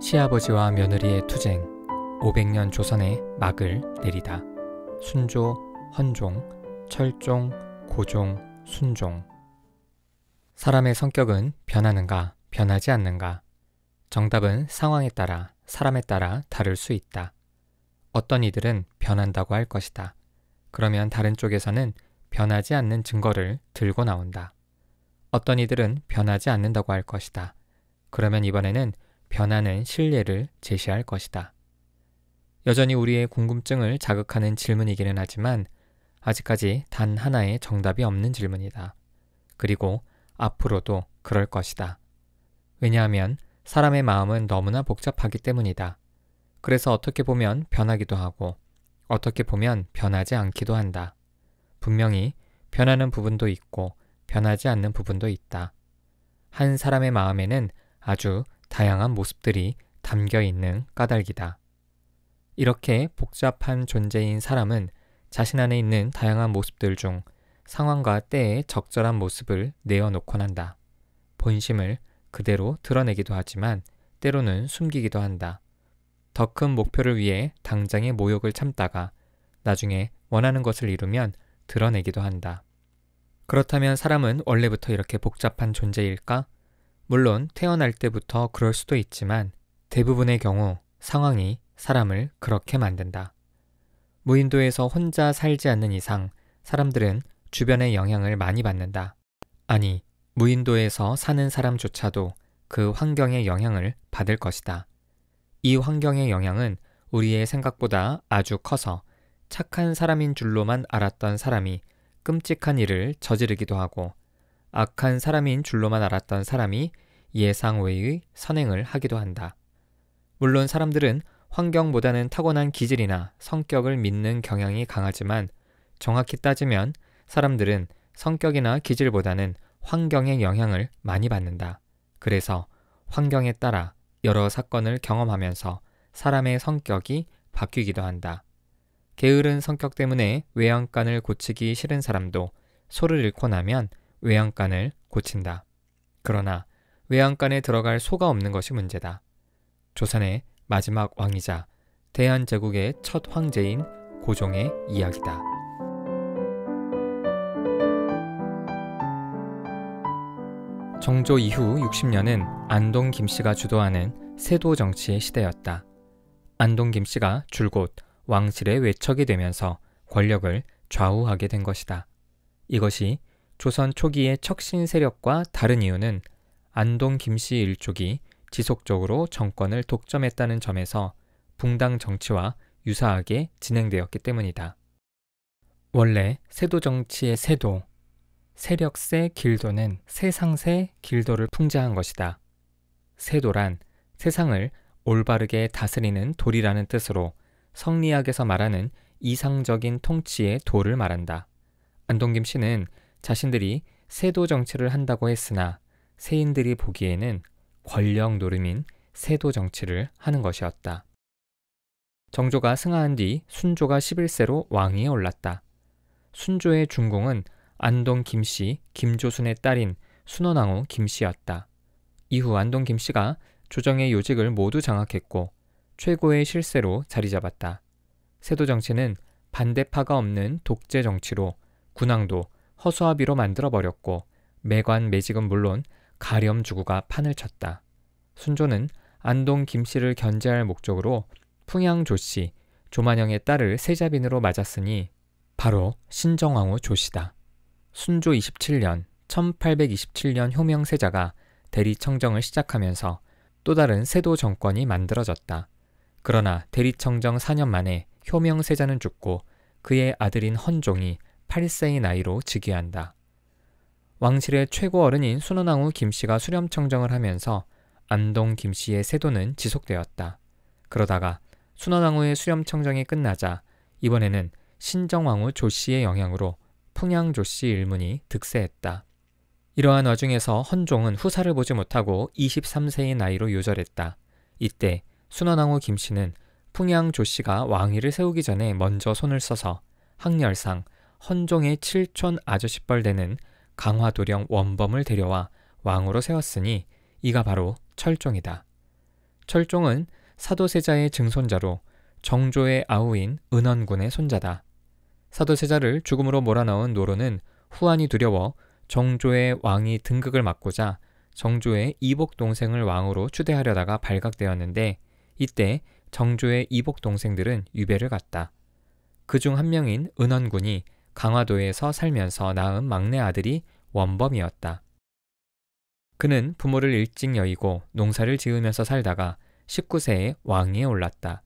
시아버지와 며느리의 투쟁, 500년 조선의 막을 내리다. 순조, 헌종, 철종, 고종, 순종. 사람의 성격은 변하는가, 변하지 않는가. 정답은 상황에 따라, 사람에 따라 다를 수 있다. 어떤 이들은 변한다고 할 것이다. 그러면 다른 쪽에서는 변하지 않는 증거를 들고 나온다. 어떤 이들은 변하지 않는다고 할 것이다. 그러면 이번에는 변하는 신뢰를 제시할 것이다. 여전히 우리의 궁금증을 자극하는 질문이기는 하지만 아직까지 단 하나의 정답이 없는 질문이다. 그리고 앞으로도 그럴 것이다. 왜냐하면 사람의 마음은 너무나 복잡하기 때문이다. 그래서 어떻게 보면 변하기도 하고 어떻게 보면 변하지 않기도 한다. 분명히 변하는 부분도 있고 변하지 않는 부분도 있다. 한 사람의 마음에는 아주 다양한 모습들이 담겨 있는 까닭이다. 이렇게 복잡한 존재인 사람은 자신 안에 있는 다양한 모습들 중 상황과 때에 적절한 모습을 내어놓곤 한다. 본심을 그대로 드러내기도 하지만 때로는 숨기기도 한다. 더 큰 목표를 위해 당장의 모욕을 참다가 나중에 원하는 것을 이루면 드러내기도 한다. 그렇다면 사람은 원래부터 이렇게 복잡한 존재일까? 물론 태어날 때부터 그럴 수도 있지만 대부분의 경우 상황이 사람을 그렇게 만든다. 무인도에서 혼자 살지 않는 이상 사람들은 주변의 영향을 많이 받는다. 아니, 무인도에서 사는 사람조차도 그 환경의 영향을 받을 것이다. 이 환경의 영향은 우리의 생각보다 아주 커서 착한 사람인 줄로만 알았던 사람이 끔찍한 일을 저지르기도 하고 악한 사람인 줄로만 알았던 사람이 예상 외의 선행을 하기도 한다. 물론 사람들은 환경보다는 타고난 기질이나 성격을 믿는 경향이 강하지만 정확히 따지면 사람들은 성격이나 기질보다는 환경의 영향을 많이 받는다. 그래서 환경에 따라 여러 사건을 경험하면서 사람의 성격이 바뀌기도 한다. 게으른 성격 때문에 외양간을 고치기 싫은 사람도 소를 잃고 나면 외양간을 고친다. 그러나 외양간에 들어갈 소가 없는 것이 문제다. 조선의 마지막 왕이자 대한제국의 첫 황제인 고종의 이야기다. 정조 이후 60년은 안동 김씨가 주도하는 세도 정치의 시대였다. 안동 김씨가 줄곧 왕실의 외척이 되면서 권력을 좌우하게 된 것이다. 이것이 조선 초기의 척신 세력과 다른 이유는 안동 김씨 일족이 지속적으로 정권을 독점했다는 점에서 붕당 정치와 유사하게 진행되었기 때문이다. 원래 세도 정치의 세도, 세력세 길도는 세상세 길도를 풍자한 것이다. 세도란 세상을 올바르게 다스리는 도리라는 뜻으로 성리학에서 말하는 이상적인 통치의 도를 말한다. 안동김 씨는 자신들이 세도 정치를 한다고 했으나 세인들이 보기에는 권력 노름인 세도 정치를 하는 것이었다. 정조가 승하한 뒤 순조가 11세로 왕위에 올랐다. 순조의 중공은 안동 김씨, 김조순의 딸인 순원왕후 김씨였다. 이후 안동 김씨가 조정의 요직을 모두 장악했고 최고의 실세로 자리 잡았다. 세도 정치는 반대파가 없는 독재 정치로 군왕도 허수아비로 만들어버렸고 매관 매직은 물론 가렴 주구가 판을 쳤다. 순조는 안동 김씨를 견제할 목적으로 풍양 조씨, 조만영의 딸을 세자빈으로 맞았으니 바로 신정왕후 조씨다. 순조 27년 1827년 효명세자가 대리청정을 시작하면서 또 다른 세도 정권이 만들어졌다. 그러나 대리청정 4년 만에 효명세자는 죽고 그의 아들인 헌종이 8세의 나이로 즉위한다. 왕실의 최고 어른인 순원왕후 김씨가 수렴청정을 하면서 안동 김씨의 세도는 지속되었다. 그러다가 순원왕후의 수렴청정이 끝나자 이번에는 신정왕후 조씨의 영향으로 풍양 조씨 일문이 득세했다. 이러한 와중에서 헌종은 후사를 보지 못하고 23세의 나이로 요절했다. 이때 순원왕후 김씨는 풍양 조씨가 왕위를 세우기 전에 먼저 손을 써서 학렬상 헌종의 칠촌 아저씨뻘 되는 강화도령 원범을 데려와 왕으로 세웠으니 이가 바로 철종이다. 철종은 사도세자의 증손자로 정조의 아우인 은원군의 손자다. 사도세자를 죽음으로 몰아넣은 노로는 후한이 두려워 정조의 왕이 등극을 막고자 정조의 이복 동생을 왕으로 추대하려다가 발각되었는데 이때 정조의 이복 동생들은 유배를 갔다. 그 중 한 명인 은원군이 강화도에서 살면서 낳은 막내 아들이 원범이었다. 그는 부모를 일찍 여의고 농사를 지으면서 살다가 19세에 왕위에 올랐다.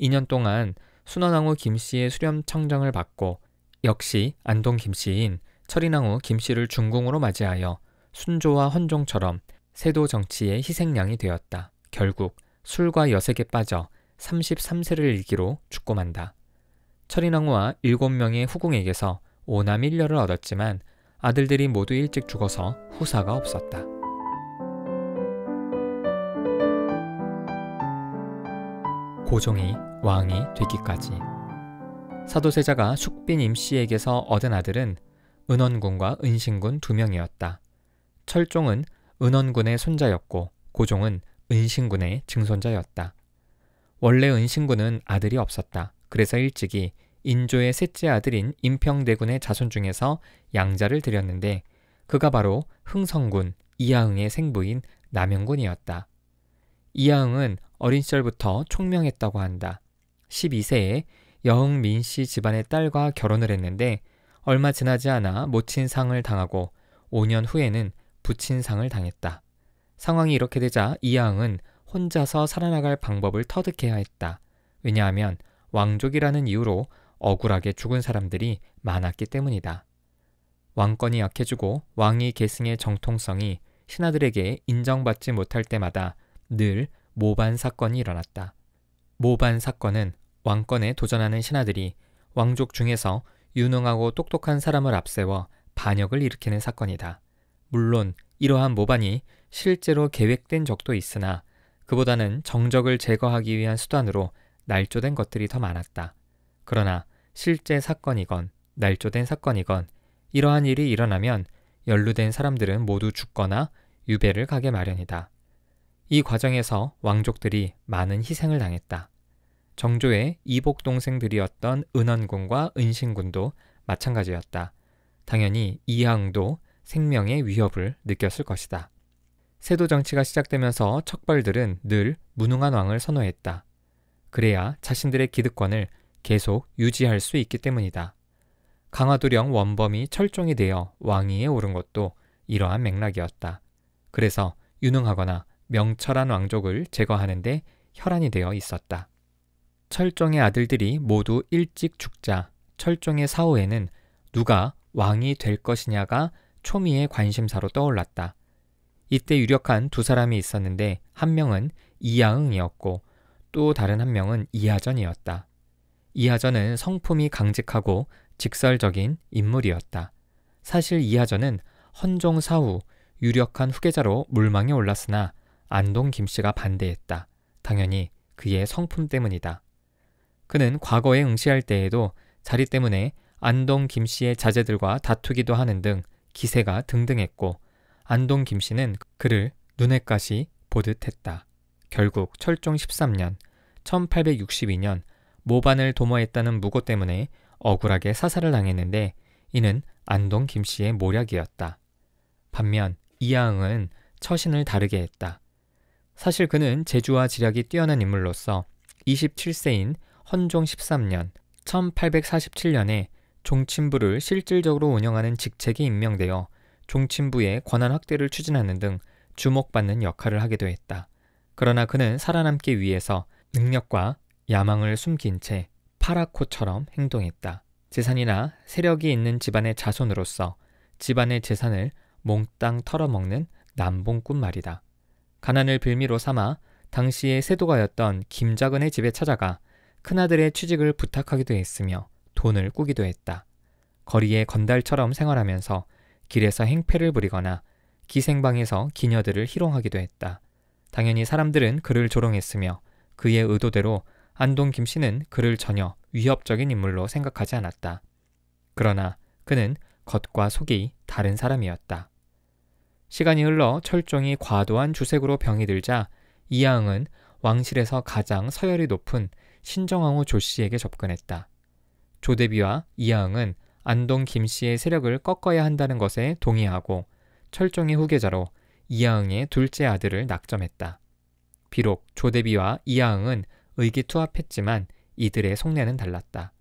2년 동안 순원왕후 김씨의 수렴 청정을 받고 역시 안동 김씨인 철인왕후 김씨를 중궁으로 맞이하여 순조와 헌종처럼 세도 정치의 희생양이 되었다. 결국 술과 여색에 빠져 33세를 일기로 죽고 만다. 철인왕후와 7명의 후궁에게서 오남 일녀를 얻었지만 아들들이 모두 일찍 죽어서 후사가 없었다. 고종이 왕이 되기까지 사도세자가 숙빈 임씨에게서 얻은 아들은 은원군과 은신군 두 명이었다. 철종은 은원군의 손자였고 고종은 은신군의 증손자였다. 원래 은신군은 아들이 없었다. 그래서 일찍이 인조의 셋째 아들인 임평대군의 자손 중에서 양자를 들였는데 그가 바로 흥성군 이하응의 생부인 남영군이었다. 이하응은 어린 시절부터 총명했다고 한다. 12세에 여흥 민씨 집안의 딸과 결혼을 했는데 얼마 지나지 않아 모친상을 당하고 5년 후에는 부친상을 당했다. 상황이 이렇게 되자 이하응은 혼자서 살아나갈 방법을 터득해야 했다. 왜냐하면 왕족이라는 이유로 억울하게 죽은 사람들이 많았기 때문이다. 왕권이 약해지고 왕위 계승의 정통성이 신하들에게 인정받지 못할 때마다 늘 모반 사건이 일어났다. 모반 사건은 왕권에 도전하는 신하들이 왕족 중에서 유능하고 똑똑한 사람을 앞세워 반역을 일으키는 사건이다. 물론 이러한 모반이 실제로 계획된 적도 있으나 그보다는 정적을 제거하기 위한 수단으로 날조된 것들이 더 많았다. 그러나 실제 사건이건 날조된 사건이건 이러한 일이 일어나면 연루된 사람들은 모두 죽거나 유배를 가게 마련이다. 이 과정에서 왕족들이 많은 희생을 당했다. 정조의 이복 동생들이었던 은원군과 은신군도 마찬가지였다. 당연히 이항도 생명의 위협을 느꼈을 것이다. 세도 정치가 시작되면서 척벌들은 늘 무능한 왕을 선호했다. 그래야 자신들의 기득권을 계속 유지할 수 있기 때문이다. 강화도령 원범이 철종이 되어 왕위에 오른 것도 이러한 맥락이었다. 그래서 유능하거나 명철한 왕족을 제거하는데 혈안이 되어 있었다. 철종의 아들들이 모두 일찍 죽자 철종의 사후에는 누가 왕이 될 것이냐가 초미의 관심사로 떠올랐다. 이때 유력한 두 사람이 있었는데 한 명은 이양응이었고 또 다른 한 명은 이하전이었다. 이하전은 성품이 강직하고 직설적인 인물이었다. 사실 이하전은 헌종 사후 유력한 후계자로 물망에 올랐으나 안동 김씨가 반대했다. 당연히 그의 성품 때문이다. 그는 과거에 응시할 때에도 자리 때문에 안동 김씨의 자제들과 다투기도 하는 등 기세가 등등했고 안동 김씨는 그를 눈엣가시 보듯 했다. 결국 철종 13년 1862년 모반을 도모했다는 무고 때문에 억울하게 사살을 당했는데 이는 안동 김씨의 모략이었다. 반면 이하응은 처신을 다르게 했다. 사실 그는 재주와 지략이 뛰어난 인물로서 27세인 헌종 13년 1847년에 종친부를 실질적으로 운영하는 직책에 임명되어 종친부의 권한 확대를 추진하는 등 주목받는 역할을 하기도 했다. 그러나 그는 살아남기 위해서 능력과 야망을 숨긴 채 파라코처럼 행동했다. 재산이나 세력이 있는 집안의 자손으로서 집안의 재산을 몽땅 털어먹는 남봉꾼 말이다. 가난을 빌미로 삼아 당시의 세도가였던 김작은의 집에 찾아가 큰아들의 취직을 부탁하기도 했으며 돈을 꾸기도 했다. 거리에 건달처럼 생활하면서 길에서 행패를 부리거나 기생방에서 기녀들을 희롱하기도 했다. 당연히 사람들은 그를 조롱했으며 그의 의도대로 안동 김 씨는 그를 전혀 위협적인 인물로 생각하지 않았다. 그러나 그는 겉과 속이 다른 사람이었다. 시간이 흘러 철종이 과도한 주색으로 병이 들자 이하응은 왕실에서 가장 서열이 높은 신정왕후 조씨에게 접근했다. 조대비와 이하응은 안동 김씨의 세력을 꺾어야 한다는 것에 동의하고 철종의 후계자로 이하응의 둘째 아들을 낙점했다. 비록 조대비와 이하응은 의기투합했지만 이들의 속내는 달랐다.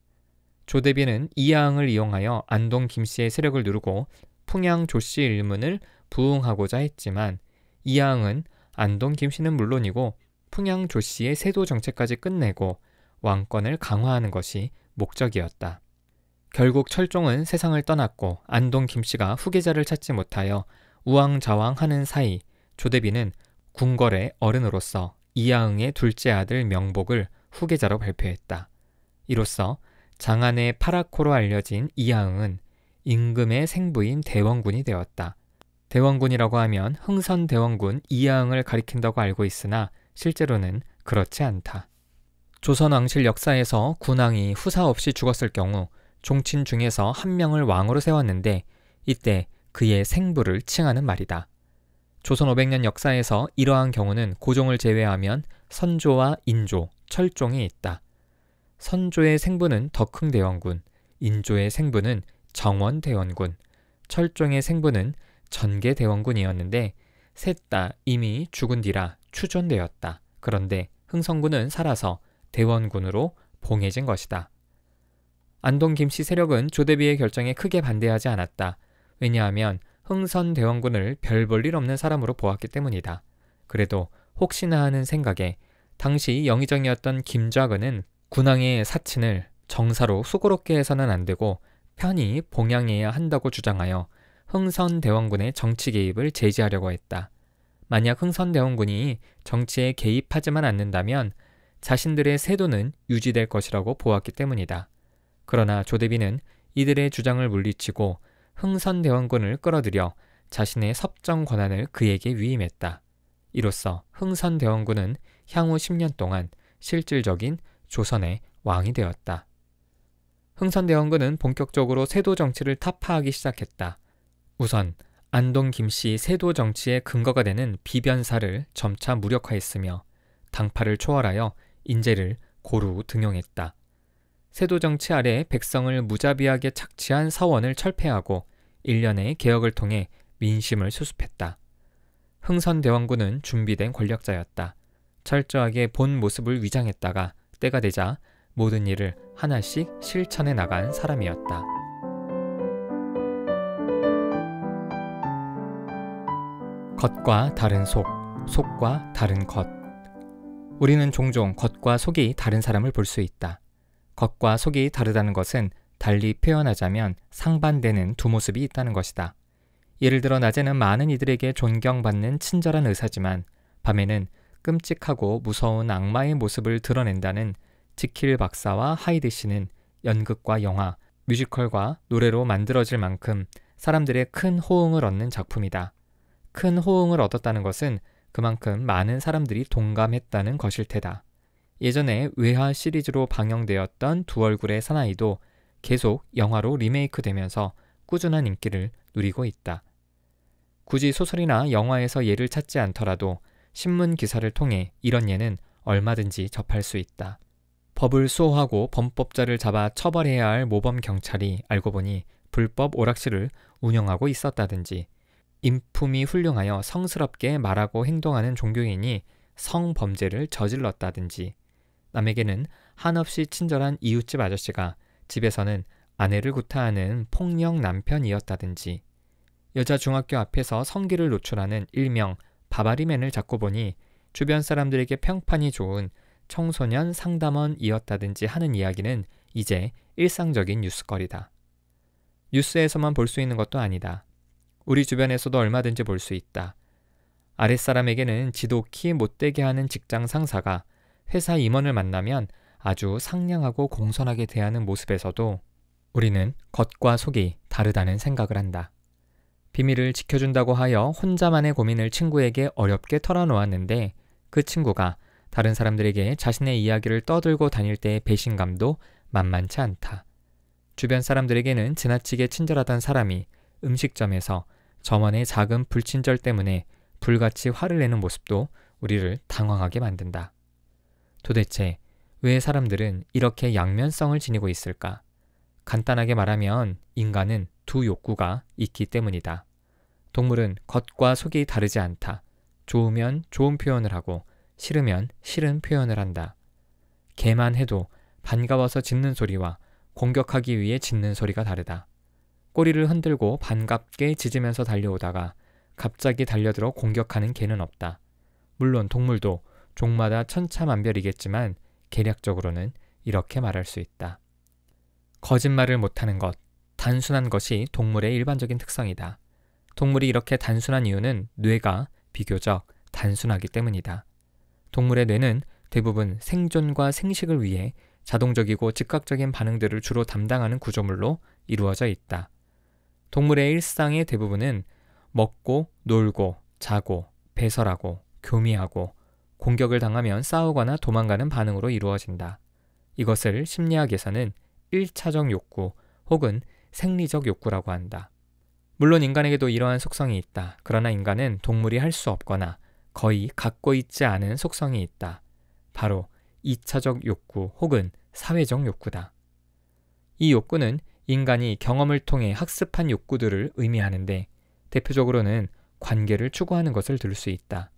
조대비는 이하응을 이용하여 안동 김씨의 세력을 누르고 풍양 조씨 일문을 부응하고자 했지만 이하응은 안동 김씨는 물론이고 풍양 조씨의 세도 정책까지 끝내고 왕권을 강화하는 것이 목적이었다. 결국 철종은 세상을 떠났고 안동 김씨가 후계자를 찾지 못하여 우왕좌왕 하는 사이 조대비는 궁궐의 어른으로서 이하응의 둘째 아들 명복을 후계자로 발표했다. 이로써 장안의 파라코로 알려진 이하응은 임금의 생부인 대원군이 되었다. 대원군이라고 하면 흥선 대원군 이하응을 가리킨다고 알고 있으나 실제로는 그렇지 않다. 조선 왕실 역사에서 군왕이 후사 없이 죽었을 경우 종친 중에서 한 명을 왕으로 세웠는데 이때 그의 생부를 칭하는 말이다. 조선 500년 역사에서 이러한 경우는 고종을 제외하면 선조와 인조, 철종이 있다. 선조의 생부는 덕흥대원군, 인조의 생부는 정원대원군, 철종의 생부는 전계대원군이었는데 셋 다 이미 죽은 뒤라 추존되었다. 그런데 흥성군은 살아서 대원군으로 봉해진 것이다. 안동 김씨 세력은 조대비의 결정에 크게 반대하지 않았다. 왜냐하면 흥선대원군을 별 볼일 없는 사람으로 보았기 때문이다. 그래도 혹시나 하는 생각에 당시 영의정이었던 김좌근은 군왕의 사친을 정사로 수고롭게 해서는 안 되고 편히 봉양해야 한다고 주장하여 흥선대원군의 정치 개입을 제지하려고 했다. 만약 흥선대원군이 정치에 개입하지만 않는다면 자신들의 세도는 유지될 것이라고 보았기 때문이다. 그러나 조대비는 이들의 주장을 물리치고 흥선대원군을 끌어들여 자신의 섭정 권한을 그에게 위임했다. 이로써 흥선대원군은 향후 10년 동안 실질적인 조선의 왕이 되었다. 흥선대원군은 본격적으로 세도 정치를 타파하기 시작했다. 우선 안동 김씨 세도 정치의 근거가 되는 비변사를 점차 무력화했으며 당파를 초월하여 인재를 고루 등용했다. 세도 정치 아래 백성을 무자비하게 착취한 사원을 철폐하고 일련의 개혁을 통해 민심을 수습했다. 흥선대왕군은 준비된 권력자였다. 철저하게 본 모습을 위장했다가 때가 되자 모든 일을 하나씩 실천해 나간 사람이었다. 겉과 다른 속, 속과 다른 겉. 우리는 종종 겉과 속이 다른 사람을 볼 수 있다. 겉과 속이 다르다는 것은 달리 표현하자면 상반되는 두 모습이 있다는 것이다. 예를 들어 낮에는 많은 이들에게 존경받는 친절한 의사지만 밤에는 끔찍하고 무서운 악마의 모습을 드러낸다는 지킬 박사와 하이드 씨는 연극과 영화, 뮤지컬과 노래로 만들어질 만큼 사람들의 큰 호응을 얻는 작품이다. 큰 호응을 얻었다는 것은 그만큼 많은 사람들이 동감했다는 것일 테다. 예전에 외화 시리즈로 방영되었던 두 얼굴의 사나이도 계속 영화로 리메이크되면서 꾸준한 인기를 누리고 있다. 굳이 소설이나 영화에서 예를 찾지 않더라도 신문 기사를 통해 이런 예는 얼마든지 접할 수 있다. 법을 수호하고 범법자를 잡아 처벌해야 할 모범 경찰이 알고 보니 불법 오락실을 운영하고 있었다든지 인품이 훌륭하여 성스럽게 말하고 행동하는 종교인이 성범죄를 저질렀다든지 남에게는 한없이 친절한 이웃집 아저씨가 집에서는 아내를 구타하는 폭력 남편이었다든지 여자 중학교 앞에서 성기를 노출하는 일명 바바리맨을 잡고 보니 주변 사람들에게 평판이 좋은 청소년 상담원이었다든지 하는 이야기는 이제 일상적인 뉴스거리다. 뉴스에서만 볼 수 있는 것도 아니다. 우리 주변에서도 얼마든지 볼 수 있다. 아랫사람에게는 지독히 못되게 하는 직장 상사가 회사 임원을 만나면 아주 상냥하고 공손하게 대하는 모습에서도 우리는 겉과 속이 다르다는 생각을 한다. 비밀을 지켜준다고 하여 혼자만의 고민을 친구에게 어렵게 털어놓았는데 그 친구가 다른 사람들에게 자신의 이야기를 떠들고 다닐 때의 배신감도 만만치 않다. 주변 사람들에게는 지나치게 친절하던 사람이 음식점에서 점원의 작은 불친절 때문에 불같이 화를 내는 모습도 우리를 당황하게 만든다. 도대체 왜 사람들은 이렇게 양면성을 지니고 있을까? 간단하게 말하면 인간은 두 욕구가 있기 때문이다. 동물은 겉과 속이 다르지 않다. 좋으면 좋은 표현을 하고 싫으면 싫은 표현을 한다. 개만 해도 반가워서 짖는 소리와 공격하기 위해 짖는 소리가 다르다. 꼬리를 흔들고 반갑게 짖으면서 달려오다가 갑자기 달려들어 공격하는 개는 없다. 물론 동물도 종마다 천차만별이겠지만 계략적으로는 이렇게 말할 수 있다. 거짓말을 못하는 것, 단순한 것이 동물의 일반적인 특성이다. 동물이 이렇게 단순한 이유는 뇌가 비교적 단순하기 때문이다. 동물의 뇌는 대부분 생존과 생식을 위해 자동적이고 즉각적인 반응들을 주로 담당하는 구조물로 이루어져 있다. 동물의 일상의 대부분은 먹고, 놀고, 자고, 배설하고, 교미하고, 공격을 당하면 싸우거나 도망가는 반응으로 이루어진다. 이것을 심리학에서는 1차적 욕구 혹은 생리적 욕구라고 한다. 물론 인간에게도 이러한 속성이 있다. 그러나 인간은 동물이 할 수 없거나 거의 갖고 있지 않은 속성이 있다. 바로 2차적 욕구 혹은 사회적 욕구다. 이 욕구는 인간이 경험을 통해 학습한 욕구들을 의미하는데 대표적으로는 관계를 추구하는 것을 들을수 있다.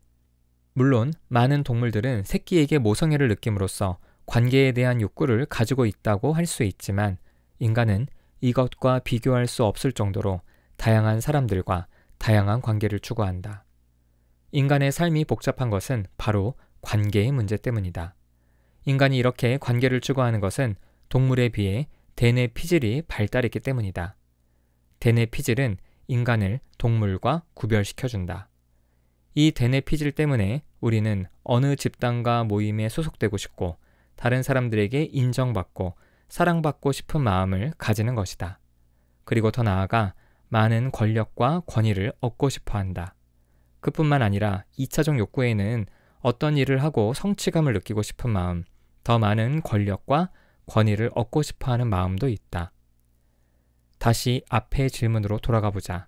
물론 많은 동물들은 새끼에게 모성애를 느낌으로써 관계에 대한 욕구를 가지고 있다고 할 수 있지만 인간은 이것과 비교할 수 없을 정도로 다양한 사람들과 다양한 관계를 추구한다. 인간의 삶이 복잡한 것은 바로 관계의 문제 때문이다. 인간이 이렇게 관계를 추구하는 것은 동물에 비해 대뇌 피질이 발달했기 때문이다. 대뇌 피질은 인간을 동물과 구별시켜준다. 이 대뇌 피질 때문에 우리는 어느 집단과 모임에 소속되고 싶고 다른 사람들에게 인정받고 사랑받고 싶은 마음을 가지는 것이다. 그리고 더 나아가 많은 권력과 권위를 얻고 싶어 한다. 그뿐만 아니라 2차적 욕구에는 어떤 일을 하고 성취감을 느끼고 싶은 마음, 더 많은 권력과 권위를 얻고 싶어 하는 마음도 있다. 다시 앞의 질문으로 돌아가 보자.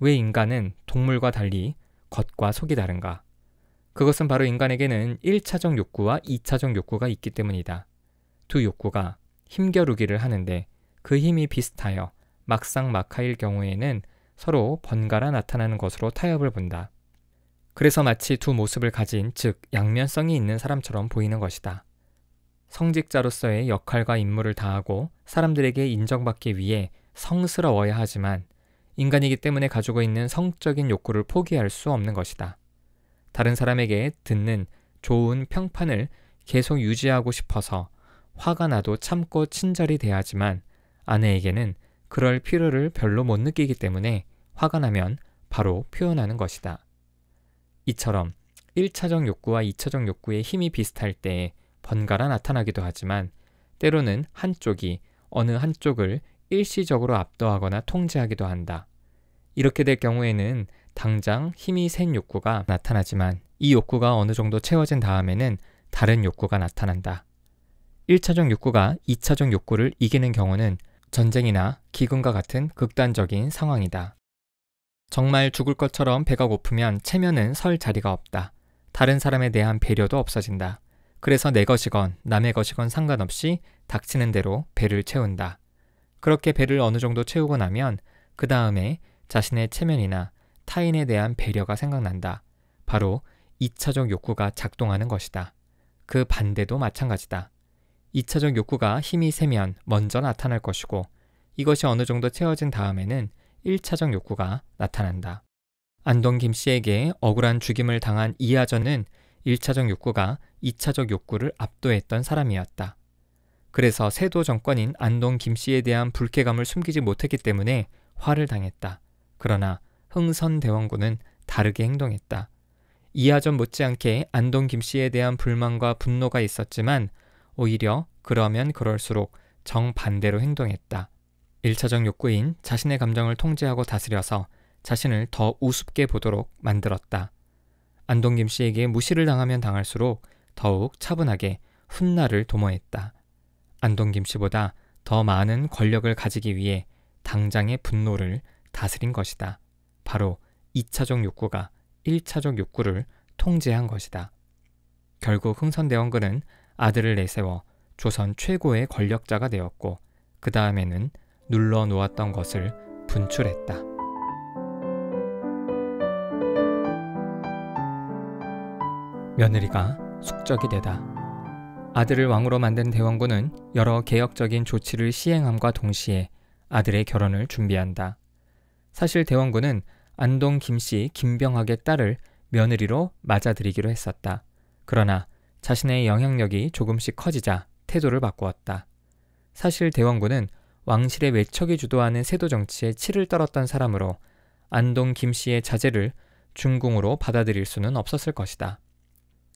왜 인간은 동물과 달리 겉과 속이 다른가? 그것은 바로 인간에게는 1차적 욕구와 2차적 욕구가 있기 때문이다. 두 욕구가 힘겨루기를 하는데 그 힘이 비슷하여 막상 막하일 경우에는 서로 번갈아 나타나는 것으로 타협을 본다. 그래서 마치 두 모습을 가진 즉 양면성이 있는 사람처럼 보이는 것이다. 성직자로서의 역할과 임무를 다하고 사람들에게 인정받기 위해 성스러워야 하지만 인간이기 때문에 가지고 있는 성적인 욕구를 포기할 수 없는 것이다. 다른 사람에게 듣는 좋은 평판을 계속 유지하고 싶어서 화가 나도 참고 친절히 대하지만 아내에게는 그럴 필요를 별로 못 느끼기 때문에 화가 나면 바로 표현하는 것이다. 이처럼 1차적 욕구와 2차적 욕구의 힘이 비슷할 때 번갈아 나타나기도 하지만 때로는 한쪽이 어느 한쪽을 일시적으로 압도하거나 통제하기도 한다. 이렇게 될 경우에는 당장 힘이 센 욕구가 나타나지만 이 욕구가 어느 정도 채워진 다음에는 다른 욕구가 나타난다. 1차적 욕구가 2차적 욕구를 이기는 경우는 전쟁이나 기근과 같은 극단적인 상황이다. 정말 죽을 것처럼 배가 고프면 체면은 설 자리가 없다. 다른 사람에 대한 배려도 없어진다. 그래서 내 것이건 남의 것이건 상관없이 닥치는 대로 배를 채운다. 그렇게 배를 어느 정도 채우고 나면 그 다음에 자신의 체면이나 타인에 대한 배려가 생각난다. 바로 2차적 욕구가 작동하는 것이다. 그 반대도 마찬가지다. 2차적 욕구가 힘이 세면 먼저 나타날 것이고 이것이 어느 정도 채워진 다음에는 1차적 욕구가 나타난다. 안동 김 씨에게 억울한 죽임을 당한 이하전은 1차적 욕구가 2차적 욕구를 압도했던 사람이었다. 그래서 세도 정권인 안동 김씨에 대한 불쾌감을 숨기지 못했기 때문에 화를 당했다. 그러나 흥선대원군은 다르게 행동했다. 이하전 못지않게 안동 김씨에 대한 불만과 분노가 있었지만 오히려 그러면 그럴수록 정반대로 행동했다. 1차적 욕구인 자신의 감정을 통제하고 다스려서 자신을 더 우습게 보도록 만들었다. 안동 김씨에게 무시를 당하면 당할수록 더욱 차분하게 훗날을 도모했다. 안동 김씨보다 더 많은 권력을 가지기 위해 당장의 분노를 다스린 것이다. 바로 2차적 욕구가 1차적 욕구를 통제한 것이다. 결국 흥선대원군은 아들을 내세워 조선 최고의 권력자가 되었고 그 다음에는 눌러 놓았던 것을 분출했다. 며느리가 숙적이 되다. 아들을 왕으로 만든 대원군은 여러 개혁적인 조치를 시행함과 동시에 아들의 결혼을 준비한다. 사실 대원군은 안동 김씨 김병학의 딸을 며느리로 맞아들이기로 했었다. 그러나 자신의 영향력이 조금씩 커지자 태도를 바꾸었다. 사실 대원군은 왕실의 외척이 주도하는 세도 정치에 치를 떨었던 사람으로 안동 김씨의 자제를 중궁으로 받아들일 수는 없었을 것이다.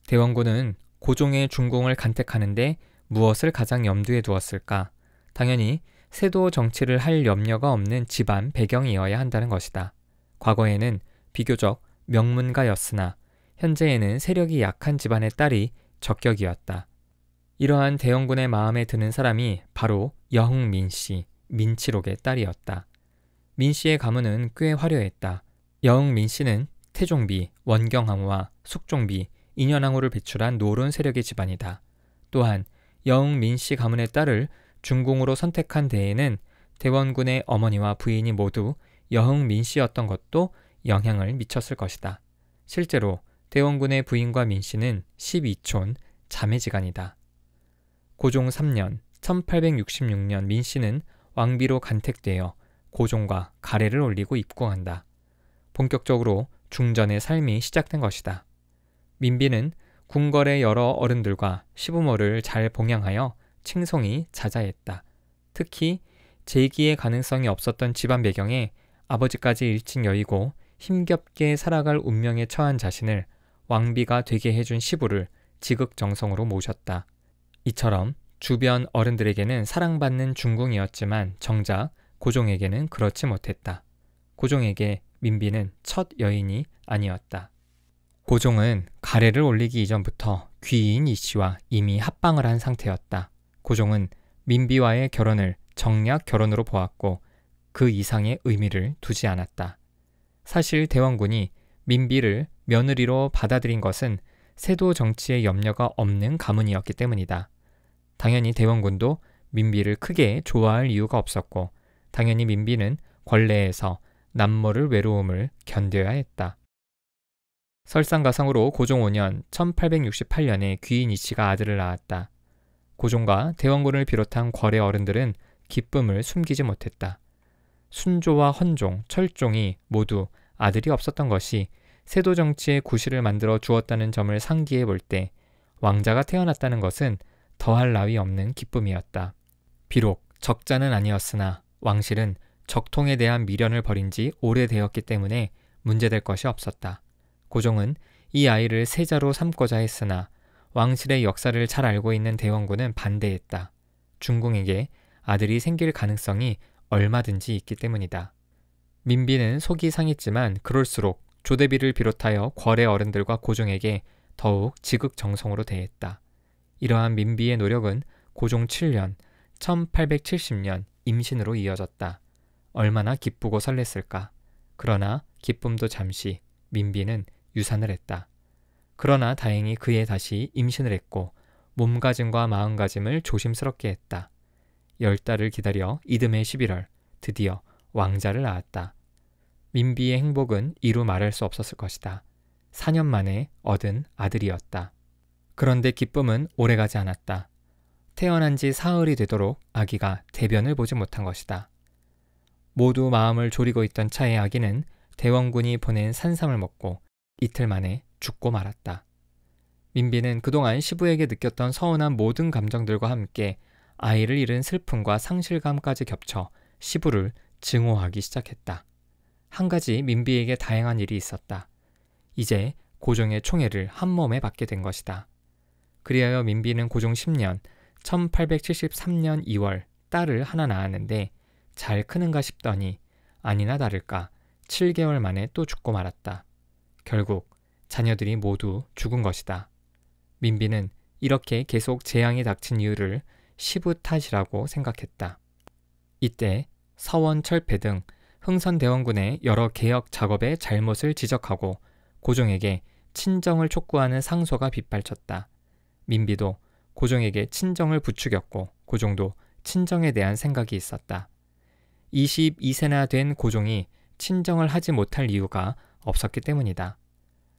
대원군은 고종의 중공을 간택하는데 무엇을 가장 염두에 두었을까? 당연히 세도 정치를 할 염려가 없는 집안 배경이어야 한다는 것이다. 과거에는 비교적 명문가였으나 현재에는 세력이 약한 집안의 딸이 적격이었다. 이러한 대영군의 마음에 드는 사람이 바로 여흥민 씨, 민치록의 딸이었다. 민 씨의 가문은 꽤 화려했다. 여흥민 씨는 태종비, 원경왕후와 숙종비, 인연왕후를 배출한 노론 세력의 집안이다. 또한 영흥 민씨 가문의 딸을 중공으로 선택한 대에는 대원군의 어머니와 부인이 모두 여흥 민씨였던 것도 영향을 미쳤을 것이다. 실제로 대원군의 부인과 민씨는 12촌 자매지간이다. 고종 3년 1866년 민씨는 왕비로 간택되어 고종과 가래를 올리고 입궁한다. 본격적으로 중전의 삶이 시작된 것이다. 민비는 궁궐의 여러 어른들과 시부모를 잘 봉양하여 칭송이 자자했다. 특히 재기의 가능성이 없었던 집안 배경에 아버지까지 일친 여의고 힘겹게 살아갈 운명에 처한 자신을 왕비가 되게 해준 시부를 지극정성으로 모셨다. 이처럼 주변 어른들에게는 사랑받는 중궁이었지만 정작 고종에게는 그렇지 못했다. 고종에게 민비는 첫 여인이 아니었다. 고종은 가래를 올리기 이전부터 귀인 이씨와 이미 합방을 한 상태였다. 고종은 민비와의 결혼을 정략 결혼으로 보았고 그 이상의 의미를 두지 않았다. 사실 대원군이 민비를 며느리로 받아들인 것은 세도 정치에 염려가 없는 가문이었기 때문이다. 당연히 대원군도 민비를 크게 좋아할 이유가 없었고 당연히 민비는 권례에서 남모를 외로움을 견뎌야 했다. 설상가상으로 고종 5년 1868년에 귀인이치가 아들을 낳았다. 고종과 대원군을 비롯한 궐의 어른들은 기쁨을 숨기지 못했다. 순조와 헌종, 철종이 모두 아들이 없었던 것이 세도 정치의 구실을 만들어 주었다는 점을 상기해 볼 때 왕자가 태어났다는 것은 더할 나위 없는 기쁨이었다. 비록 적자는 아니었으나 왕실은 적통에 대한 미련을 버린 지 오래되었기 때문에 문제될 것이 없었다. 고종은 이 아이를 세자로 삼고자 했으나 왕실의 역사를 잘 알고 있는 대원군은 반대했다. 중궁에게 아들이 생길 가능성이 얼마든지 있기 때문이다. 민비는 속이 상했지만 그럴수록 조대비를 비롯하여 궐의 어른들과 고종에게 더욱 지극정성으로 대했다. 이러한 민비의 노력은 고종 7년, 1870년 임신으로 이어졌다. 얼마나 기쁘고 설렜을까. 그러나 기쁨도 잠시 민비는 유산을 했다. 그러나 다행히 그에 다시 임신을 했고 몸가짐과 마음가짐을 조심스럽게 했다. 열 달을 기다려 이듬해 11월 드디어 왕자를 낳았다. 민비의 행복은 이루 말할 수 없었을 것이다. 4년 만에 얻은 아들이었다. 그런데 기쁨은 오래가지 않았다. 태어난 지 사흘이 되도록 아기가 대변을 보지 못한 것이다. 모두 마음을 졸이고 있던 차에 아기는 대원군이 보낸 산삼을 먹고 이틀 만에 죽고 말았다. 민비는 그동안 시부에게 느꼈던 서운한 모든 감정들과 함께 아이를 잃은 슬픔과 상실감까지 겹쳐 시부를 증오하기 시작했다. 한 가지 민비에게 다행한 일이 있었다. 이제 고종의 총애를 한 몸에 받게 된 것이다. 그리하여 민비는 고종 10년, 1873년 2월 딸을 하나 낳았는데 잘 크는가 싶더니 아니나 다를까 7개월 만에 또 죽고 말았다. 결국 자녀들이 모두 죽은 것이다. 민비는 이렇게 계속 재앙이 닥친 이유를 시부 탓이라고 생각했다. 이때 서원 철폐 등 흥선대원군의 여러 개혁 작업의 잘못을 지적하고 고종에게 친정을 촉구하는 상소가 빗발쳤다. 민비도 고종에게 친정을 부추겼고 고종도 친정에 대한 생각이 있었다. 22세나 된 고종이 친정을 하지 못할 이유가 없었기 때문이다.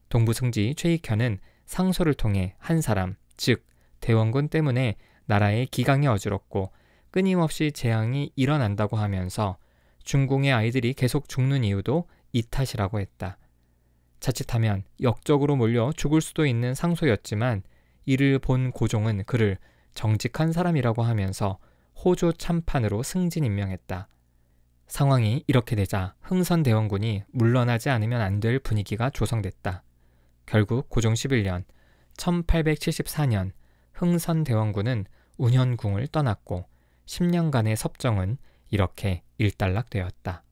동부승지 최익현은 상소를 통해 한 사람, 즉 대원군 때문에 나라의 기강이 어지럽고 끊임없이 재앙이 일어난다고 하면서 중공의 아이들이 계속 죽는 이유도 이 탓이라고 했다. 자칫하면 역적으로 몰려 죽을 수도 있는 상소였지만 이를 본 고종은 그를 정직한 사람이라고 하면서 호조 참판으로 승진 임명했다. 상황이 이렇게 되자 흥선대원군이 물러나지 않으면 안 될 분위기가 조성됐다. 결국 고종 11년 1874년 흥선대원군은 운현궁을 떠났고 10년간의 섭정은 이렇게 일단락되었다.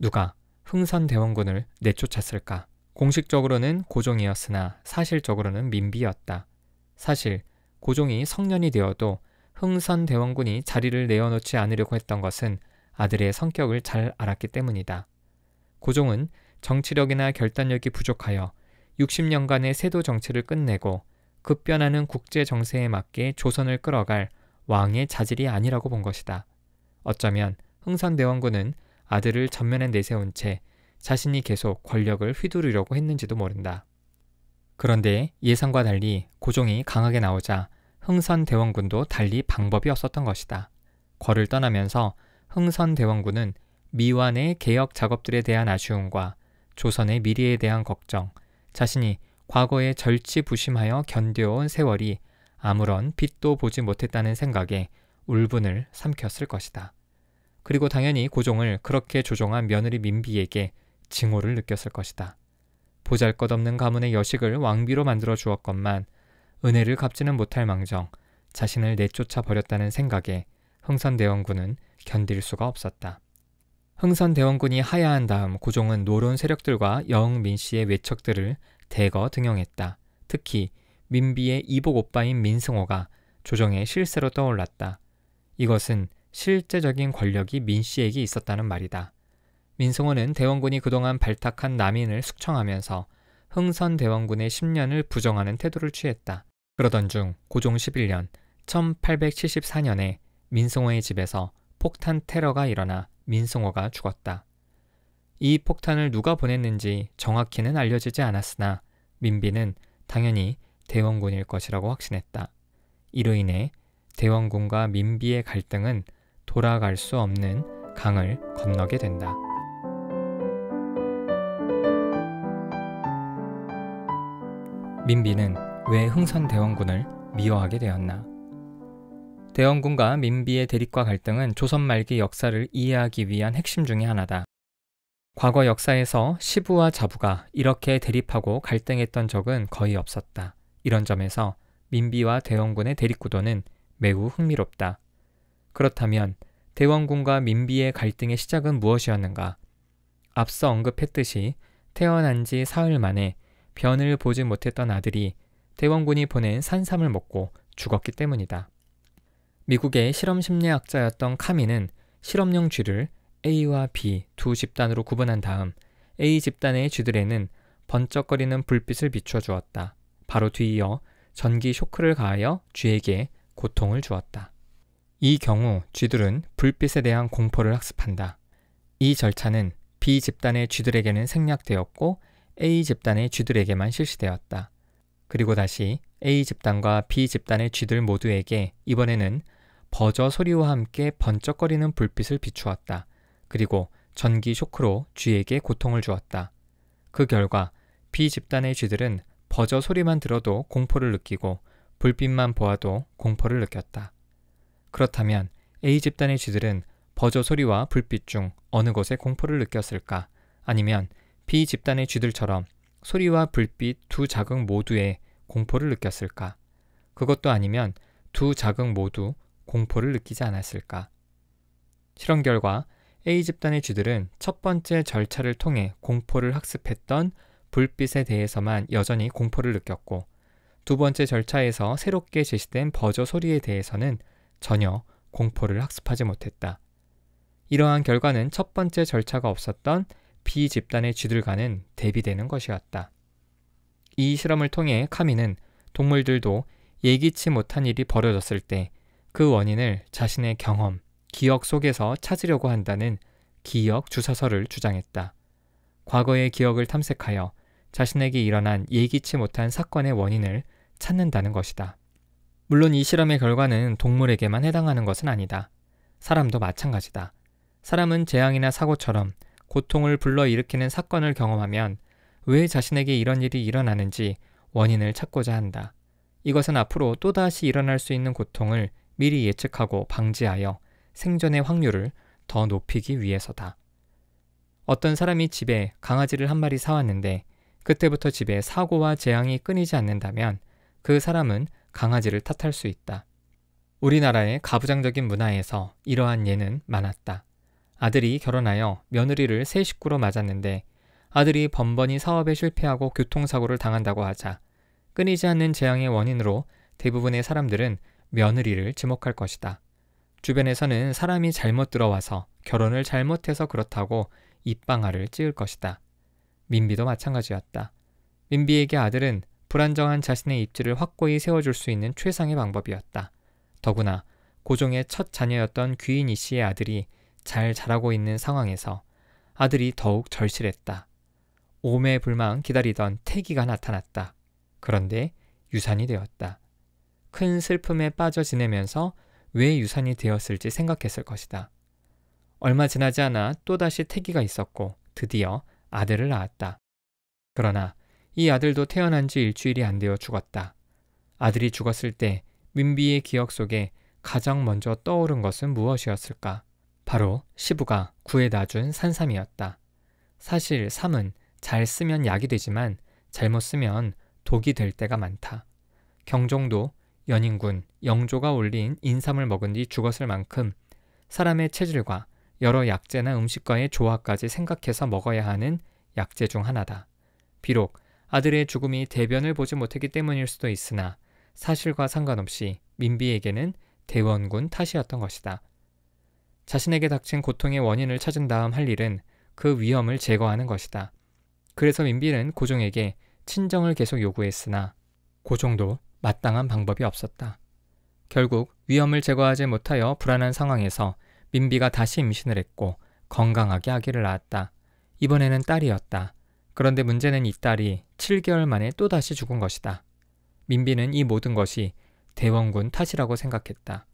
누가 흥선대원군을 내쫓았을까? 공식적으로는 고종이었으나 사실적으로는 민비였다. 사실 고종이 성년이 되어도 흥선대원군이 자리를 내어놓지 않으려고 했던 것은 아들의 성격을 잘 알았기 때문이다. 고종은 정치력이나 결단력이 부족하여 60년간의 세도 정치를 끝내고 급변하는 국제 정세에 맞게 조선을 끌어갈 왕의 자질이 아니라고 본 것이다. 어쩌면 흥선대원군은 아들을 전면에 내세운 채 자신이 계속 권력을 휘두르려고 했는지도 모른다. 그런데 예상과 달리 고종이 강하게 나오자 흥선대원군도 달리 방법이 없었던 것이다. 궐을 떠나면서 흥선대원군은 미완의 개혁 작업들에 대한 아쉬움과 조선의 미래에 대한 걱정, 자신이 과거에 절치부심하여 견뎌온 세월이 아무런 빛도 보지 못했다는 생각에 울분을 삼켰을 것이다. 그리고 당연히 고종을 그렇게 조종한 며느리 민비에게 징호를 느꼈을 것이다. 보잘것없는 가문의 여식을 왕비로 만들어 주었건만 은혜를 갚지는 못할 망정 자신을 내쫓아 버렸다는 생각에 흥선대원군은 견딜 수가 없었다. 흥선대원군이 하야한 다음 고종은 노론 세력들과 영민 씨의 외척들을 대거 등용했다. 특히 민비의 이복 오빠인 민승호가 조정의 실세로 떠올랐다. 이것은 실제적인 권력이 민 씨에게 있었다는 말이다. 민승호는 대원군이 그동안 발탁한 남인을 숙청하면서 흥선대원군의 10년을 부정하는 태도를 취했다. 그러던 중 고종 11년 1874년에 민송호의 집에서 폭탄 테러가 일어나 민송호가 죽었다. 이 폭탄을 누가 보냈는지 정확히는 알려지지 않았으나 민비는 당연히 대원군일 것이라고 확신했다. 이로 인해 대원군과 민비의 갈등은 돌아갈 수 없는 강을 건너게 된다. 민비는 왜 흥선대원군을 미워하게 되었나? 대원군과 민비의 대립과 갈등은 조선 말기 역사를 이해하기 위한 핵심 중의 하나다. 과거 역사에서 시부와 자부가 이렇게 대립하고 갈등했던 적은 거의 없었다. 이런 점에서 민비와 대원군의 대립구도는 매우 흥미롭다. 그렇다면 대원군과 민비의 갈등의 시작은 무엇이었는가? 앞서 언급했듯이 태어난 지 사흘 만에 변을 보지 못했던 아들이 대원군이 보낸 산삼을 먹고 죽었기 때문이다. 미국의 실험 심리학자였던 카미는 실험용 쥐를 A와 B 두 집단으로 구분한 다음 A 집단의 쥐들에는 번쩍거리는 불빛을 비춰 주었다. 바로 뒤이어 전기 쇼크를 가하여 쥐에게 고통을 주었다. 이 경우 쥐들은 불빛에 대한 공포를 학습한다. 이 절차는 B 집단의 쥐들에게는 생략되었고 A 집단의 쥐들에게만 실시되었다. 그리고 다시 A 집단과 B 집단의 쥐들 모두에게 이번에는 버저 소리와 함께 번쩍거리는 불빛을 비추었다. 그리고 전기 쇼크로 쥐에게 고통을 주었다. 그 결과 B 집단의 쥐들은 버저 소리만 들어도 공포를 느끼고 불빛만 보아도 공포를 느꼈다. 그렇다면 A 집단의 쥐들은 버저 소리와 불빛 중 어느 곳에 공포를 느꼈을까? 아니면 B 집단의 쥐들처럼 소리와 불빛 두 자극 모두에 공포를 느꼈을까? 그것도 아니면 두 자극 모두 공포를 느끼지 않았을까? 실험 결과 A 집단의 쥐들은 첫 번째 절차를 통해 공포를 학습했던 불빛에 대해서만 여전히 공포를 느꼈고 두 번째 절차에서 새롭게 제시된 버저 소리에 대해서는 전혀 공포를 학습하지 못했다. 이러한 결과는 첫 번째 절차가 없었던 B 집단의 쥐들과는 대비되는 것이었다. 이 실험을 통해 카미는 동물들도 예기치 못한 일이 벌어졌을 때그 원인을 자신의 경험, 기억 속에서 찾으려고 한다는 기억 주사설을 주장했다. 과거의 기억을 탐색하여 자신에게 일어난 예기치 못한 사건의 원인을 찾는다는 것이다. 물론 이 실험의 결과는 동물에게만 해당하는 것은 아니다. 사람도 마찬가지다. 사람은 재앙이나 사고처럼 고통을 불러일으키는 사건을 경험하면 왜 자신에게 이런 일이 일어나는지 원인을 찾고자 한다. 이것은 앞으로 또다시 일어날 수 있는 고통을 미리 예측하고 방지하여 생존의 확률을 더 높이기 위해서다. 어떤 사람이 집에 강아지를 한 마리 사왔는데 그때부터 집에 사고와 재앙이 끊이지 않는다면 그 사람은 강아지를 탓할 수 있다. 우리나라의 가부장적인 문화에서 이러한 예는 많았다. 아들이 결혼하여 며느리를 새 식구로 맞았는데 아들이 번번이 사업에 실패하고 교통사고를 당한다고 하자 끊이지 않는 재앙의 원인으로 대부분의 사람들은 며느리를 지목할 것이다. 주변에서는 사람이 잘못 들어와서 결혼을 잘못해서 그렇다고 입방아를 찌을 것이다. 민비도 마찬가지였다. 민비에게 아들은 불안정한 자신의 입지를 확고히 세워줄 수 있는 최상의 방법이었다. 더구나 고종의 첫 자녀였던 귀인 이 씨의 아들이 잘 자라고 있는 상황에서 아들이 더욱 절실했다. 오매불망 기다리던 태기가 나타났다. 그런데 유산이 되었다. 큰 슬픔에 빠져 지내면서 왜 유산이 되었을지 생각했을 것이다. 얼마 지나지 않아 또다시 태기가 있었고 드디어 아들을 낳았다. 그러나 이 아들도 태어난 지 일주일이 안 되어 죽었다. 아들이 죽었을 때 민비의 기억 속에 가장 먼저 떠오른 것은 무엇이었을까? 바로 시부가 구해 놔준 산삼이었다. 사실 삼은 잘 쓰면 약이 되지만 잘못 쓰면 독이 될 때가 많다. 경종도 연인군 영조가 올린 인삼을 먹은 뒤 죽었을 만큼 사람의 체질과 여러 약재나 음식과의 조화까지 생각해서 먹어야 하는 약재 중 하나다. 비록 아들의 죽음이 대변을 보지 못했기 때문일 수도 있으나 사실과 상관없이 민비에게는 대원군 탓이었던 것이다. 자신에게 닥친 고통의 원인을 찾은 다음 할 일은 그 위험을 제거하는 것이다. 그래서 민비는 고종에게 친정을 계속 요구했으나 고종도 마땅한 방법이 없었다. 결국 위험을 제거하지 못하여 불안한 상황에서 민비가 다시 임신을 했고 건강하게 아기를 낳았다. 이번에는 딸이었다. 그런데 문제는 이 딸이 7개월 만에 또다시 죽은 것이다. 민비는 이 모든 것이 대원군 탓이라고 생각했다.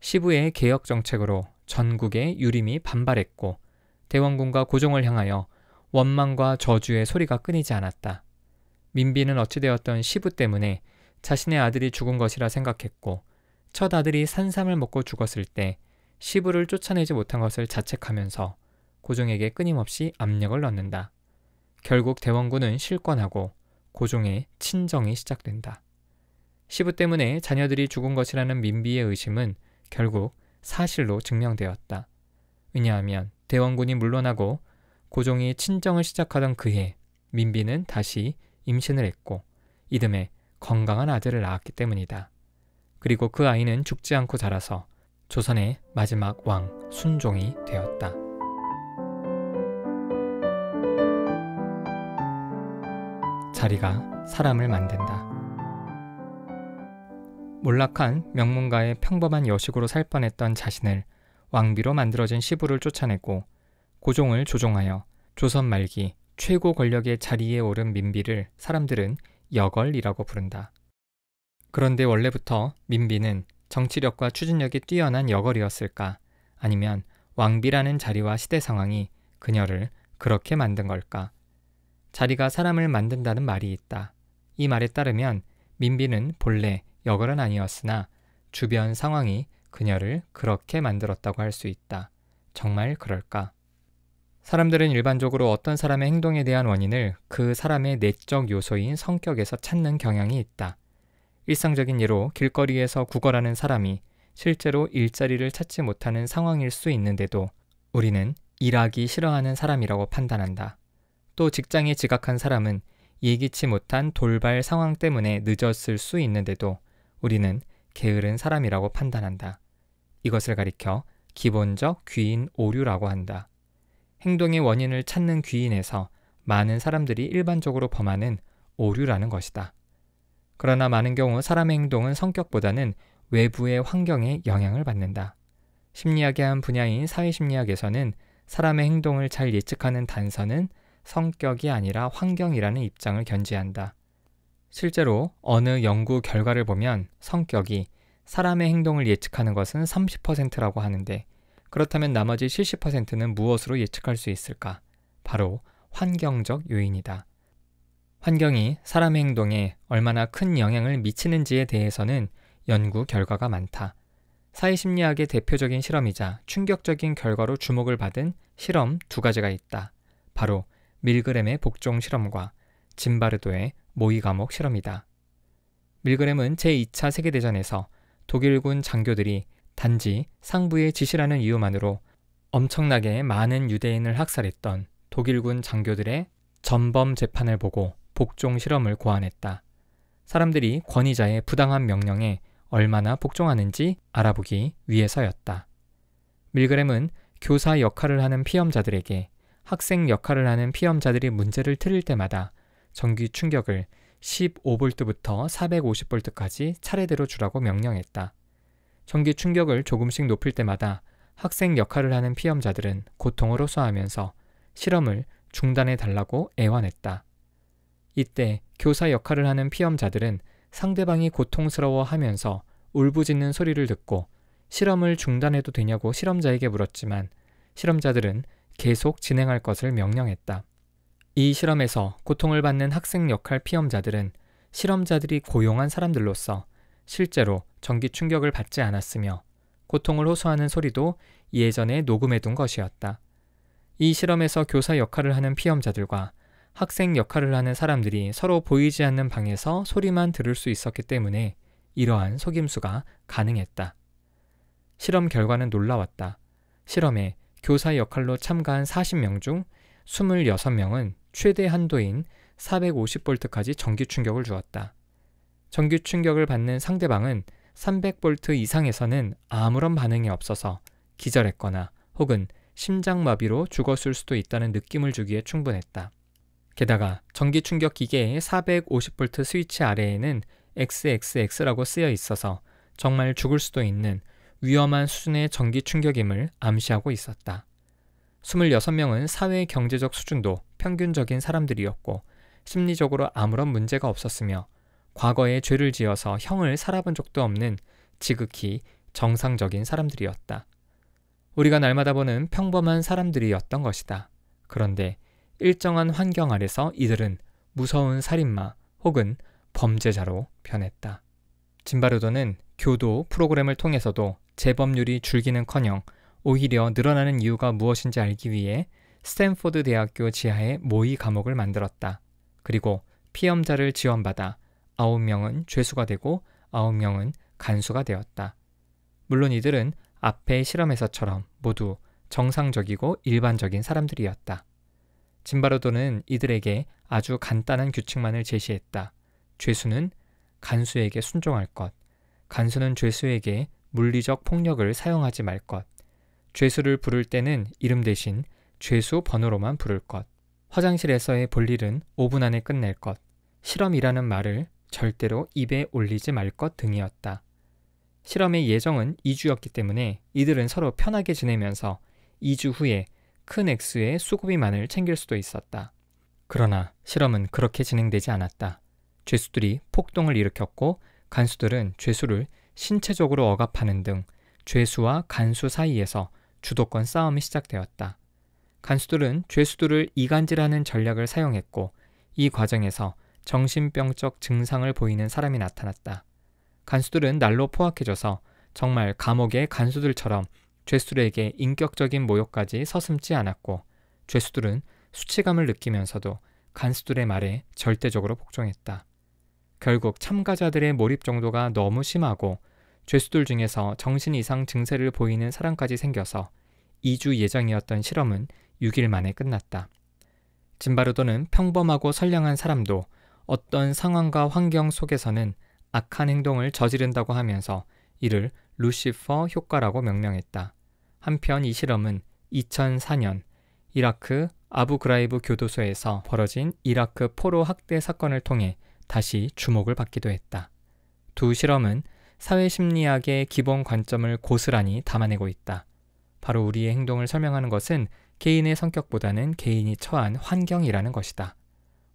시부의 개혁 정책으로 전국의 유림이 반발했고 대원군과 고종을 향하여 원망과 저주의 소리가 끊이지 않았다. 민비는 어찌되었던 시부 때문에 자신의 아들이 죽은 것이라 생각했고 첫 아들이 산삼을 먹고 죽었을 때 시부를 쫓아내지 못한 것을 자책하면서 고종에게 끊임없이 압력을 넣는다. 결국 대원군은 실권하고 고종의 친정이 시작된다. 시부 때문에 자녀들이 죽은 것이라는 민비의 의심은 결국 사실로 증명되었다. 왜냐하면 대원군이 물러나고 고종이 친정을 시작하던 그해 민비는 다시 임신을 했고 이듬해 건강한 아들을 낳았기 때문이다. 그리고 그 아이는 죽지 않고 자라서 조선의 마지막 왕 순종이 되었다. 자리가 사람을 만든다. 몰락한 명문가의 평범한 여식으로 살 뻔했던 자신을 왕비로 만들어진 시부를 쫓아내고 고종을 조종하여 조선 말기 최고 권력의 자리에 오른 민비를 사람들은 여걸이라고 부른다. 그런데 원래부터 민비는 정치력과 추진력이 뛰어난 여걸이었을까? 아니면 왕비라는 자리와 시대 상황이 그녀를 그렇게 만든 걸까? 자리가 사람을 만든다는 말이 있다. 이 말에 따르면 민비는 본래 여걸은 아니었으나 주변 상황이 그녀를 그렇게 만들었다고 할 수 있다. 정말 그럴까? 사람들은 일반적으로 어떤 사람의 행동에 대한 원인을 그 사람의 내적 요소인 성격에서 찾는 경향이 있다. 일상적인 예로 길거리에서 구걸하는 사람이 실제로 일자리를 찾지 못하는 상황일 수 있는데도 우리는 일하기 싫어하는 사람이라고 판단한다. 또 직장에 지각한 사람은 예기치 못한 돌발 상황 때문에 늦었을 수 있는데도 우리는 게으른 사람이라고 판단한다. 이것을 가리켜 기본적 귀인 오류라고 한다. 행동의 원인을 찾는 귀인에서 많은 사람들이 일반적으로 범하는 오류라는 것이다. 그러나 많은 경우 사람의 행동은 성격보다는 외부의 환경에 영향을 받는다. 심리학의 한 분야인 사회심리학에서는 사람의 행동을 잘 예측하는 단서는 성격이 아니라 환경이라는 입장을 견지한다. 실제로 어느 연구 결과를 보면 성격이 사람의 행동을 예측하는 것은 30%라고 하는데 그렇다면 나머지 70%는 무엇으로 예측할 수 있을까? 바로 환경적 요인이다. 환경이 사람의 행동에 얼마나 큰 영향을 미치는지에 대해서는 연구 결과가 많다. 사회심리학의 대표적인 실험이자 충격적인 결과로 주목을 받은 실험 두 가지가 있다. 바로 밀그램의 복종 실험과 짐바르도의 모의 감옥 실험이다. 밀그램은 제2차 세계대전에서 독일군 장교들이 단지 상부의 지시라는 이유만으로 엄청나게 많은 유대인을 학살했던 독일군 장교들의 전범 재판을 보고 복종 실험을 고안했다. 사람들이 권위자의 부당한 명령에 얼마나 복종하는지 알아보기 위해서였다. 밀그램은 교사 역할을 하는 피험자들에게 학생 역할을 하는 피험자들이 문제를 틀릴 때마다 전기 충격을 1 5볼트부터4 5 0볼트까지 차례대로 주라고 명령했다. 전기 충격을 조금씩 높일 때마다 학생 역할을 하는 피험자들은 고통을 호소하면서 실험을 중단해 달라고 애환했다. 이때 교사 역할을 하는 피험자들은 상대방이 고통스러워 하면서 울부짖는 소리를 듣고 실험을 중단해도 되냐고 실험자에게 물었지만 실험자들은 계속 진행할 것을 명령했다. 이 실험에서 고통을 받는 학생 역할 피험자들은 실험자들이 고용한 사람들로서 실제로 전기 충격을 받지 않았으며 고통을 호소하는 소리도 예전에 녹음해둔 것이었다. 이 실험에서 교사 역할을 하는 피험자들과 학생 역할을 하는 사람들이 서로 보이지 않는 방에서 소리만 들을 수 있었기 때문에 이러한 속임수가 가능했다. 실험 결과는 놀라웠다. 실험에 교사 역할로 참가한 40명 중 26명은 최대 한도인 4 5 0볼트까지 전기 충격을 주었다. 전기 충격을 받는 상대방은 300V 이상에서는 아무런 반응이 없어서 기절했거나 혹은 심장마비로 죽었을 수도 있다는 느낌을 주기에 충분했다. 게다가 전기 충격 기계의 450V 스위치 아래에는 XXX라고 쓰여 있어서 정말 죽을 수도 있는 위험한 수준의 전기 충격임을 암시하고 있었다. 26명은 사회 경제적 수준도 평균적인 사람들이었고 심리적으로 아무런 문제가 없었으며 과거에 죄를 지어서 형을 살아본 적도 없는 지극히 정상적인 사람들이었다. 우리가 날마다 보는 평범한 사람들이었던 것이다. 그런데 일정한 환경 아래서 이들은 무서운 살인마 혹은 범죄자로 변했다. 짐바르도는 교도 프로그램을 통해서도 재범률이 줄기는커녕 오히려 늘어나는 이유가 무엇인지 알기 위해 스탠포드 대학교 지하에 모의 과목을 만들었다. 그리고 피험자를 지원받아 아홉 명은 죄수가 되고 아홉 명은 간수가 되었다. 물론 이들은 앞의 실험에서처럼 모두 정상적이고 일반적인 사람들이었다. 짐바로도는 이들에게 아주 간단한 규칙만을 제시했다. 죄수는 간수에게 순종할 것, 간수는 죄수에게 물리적 폭력을 사용하지 말 것, 죄수를 부를 때는 이름 대신 죄수 번호로만 부를 것, 화장실에서의 볼일은 5분 안에 끝낼 것, 실험이라는 말을 절대로 입에 올리지 말 것 등이었다. 실험의 예정은 2주였기 때문에 이들은 서로 편하게 지내면서 2주 후에 큰 액수의 수고비만을 챙길 수도 있었다. 그러나 실험은 그렇게 진행되지 않았다. 죄수들이 폭동을 일으켰고 간수들은 죄수를 신체적으로 억압하는 등 죄수와 간수 사이에서 주도권 싸움이 시작되었다. 간수들은 죄수들을 이간질하는 전략을 사용했고 이 과정에서 정신병적 증상을 보이는 사람이 나타났다. 간수들은 날로 포악해져서 정말 감옥의 간수들처럼 죄수들에게 인격적인 모욕까지 서슴지 않았고 죄수들은 수치감을 느끼면서도 간수들의 말에 절대적으로 복종했다. 결국 참가자들의 몰입 정도가 너무 심하고 죄수들 중에서 정신 이상 증세를 보이는 사람까지 생겨서 2주 예정이었던 실험은 6일 만에 끝났다. 짐바르도는 평범하고 선량한 사람도 어떤 상황과 환경 속에서는 악한 행동을 저지른다고 하면서 이를 루시퍼 효과라고 명명했다. 한편 이 실험은 2004년 이라크 아부 그라이브 교도소에서 벌어진 이라크 포로 학대 사건을 통해 다시 주목을 받기도 했다. 두 실험은 사회 심리학의 기본 관점을 고스란히 담아내고 있다. 바로 우리의 행동을 설명하는 것은 개인의 성격보다는 개인이 처한 환경이라는 것이다.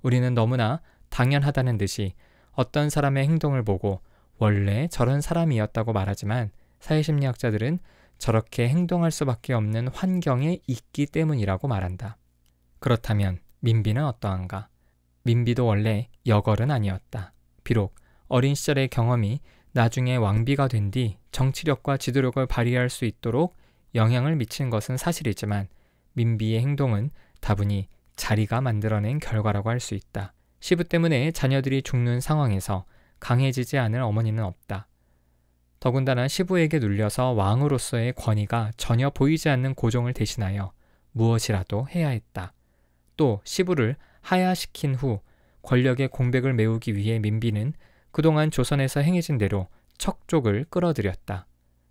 우리는 너무나 당연하다는 듯이 어떤 사람의 행동을 보고 원래 저런 사람이었다고 말하지만 사회심리학자들은 저렇게 행동할 수밖에 없는 환경에 있기 때문이라고 말한다. 그렇다면 민비는 어떠한가? 민비도 원래 여걸은 아니었다. 비록 어린 시절의 경험이 나중에 왕비가 된 뒤 정치력과 지도력을 발휘할 수 있도록 영향을 미친 것은 사실이지만 민비의 행동은 다분히 자리가 만들어낸 결과라고 할 수 있다. 시부 때문에 자녀들이 죽는 상황에서 강해지지 않을 어머니는 없다. 더군다나 시부에게 눌려서 왕으로서의 권위가 전혀 보이지 않는 고종을 대신하여 무엇이라도 해야 했다. 또 시부를 하야시킨 후 권력의 공백을 메우기 위해 민비는 그동안 조선에서 행해진 대로 척족을 끌어들였다.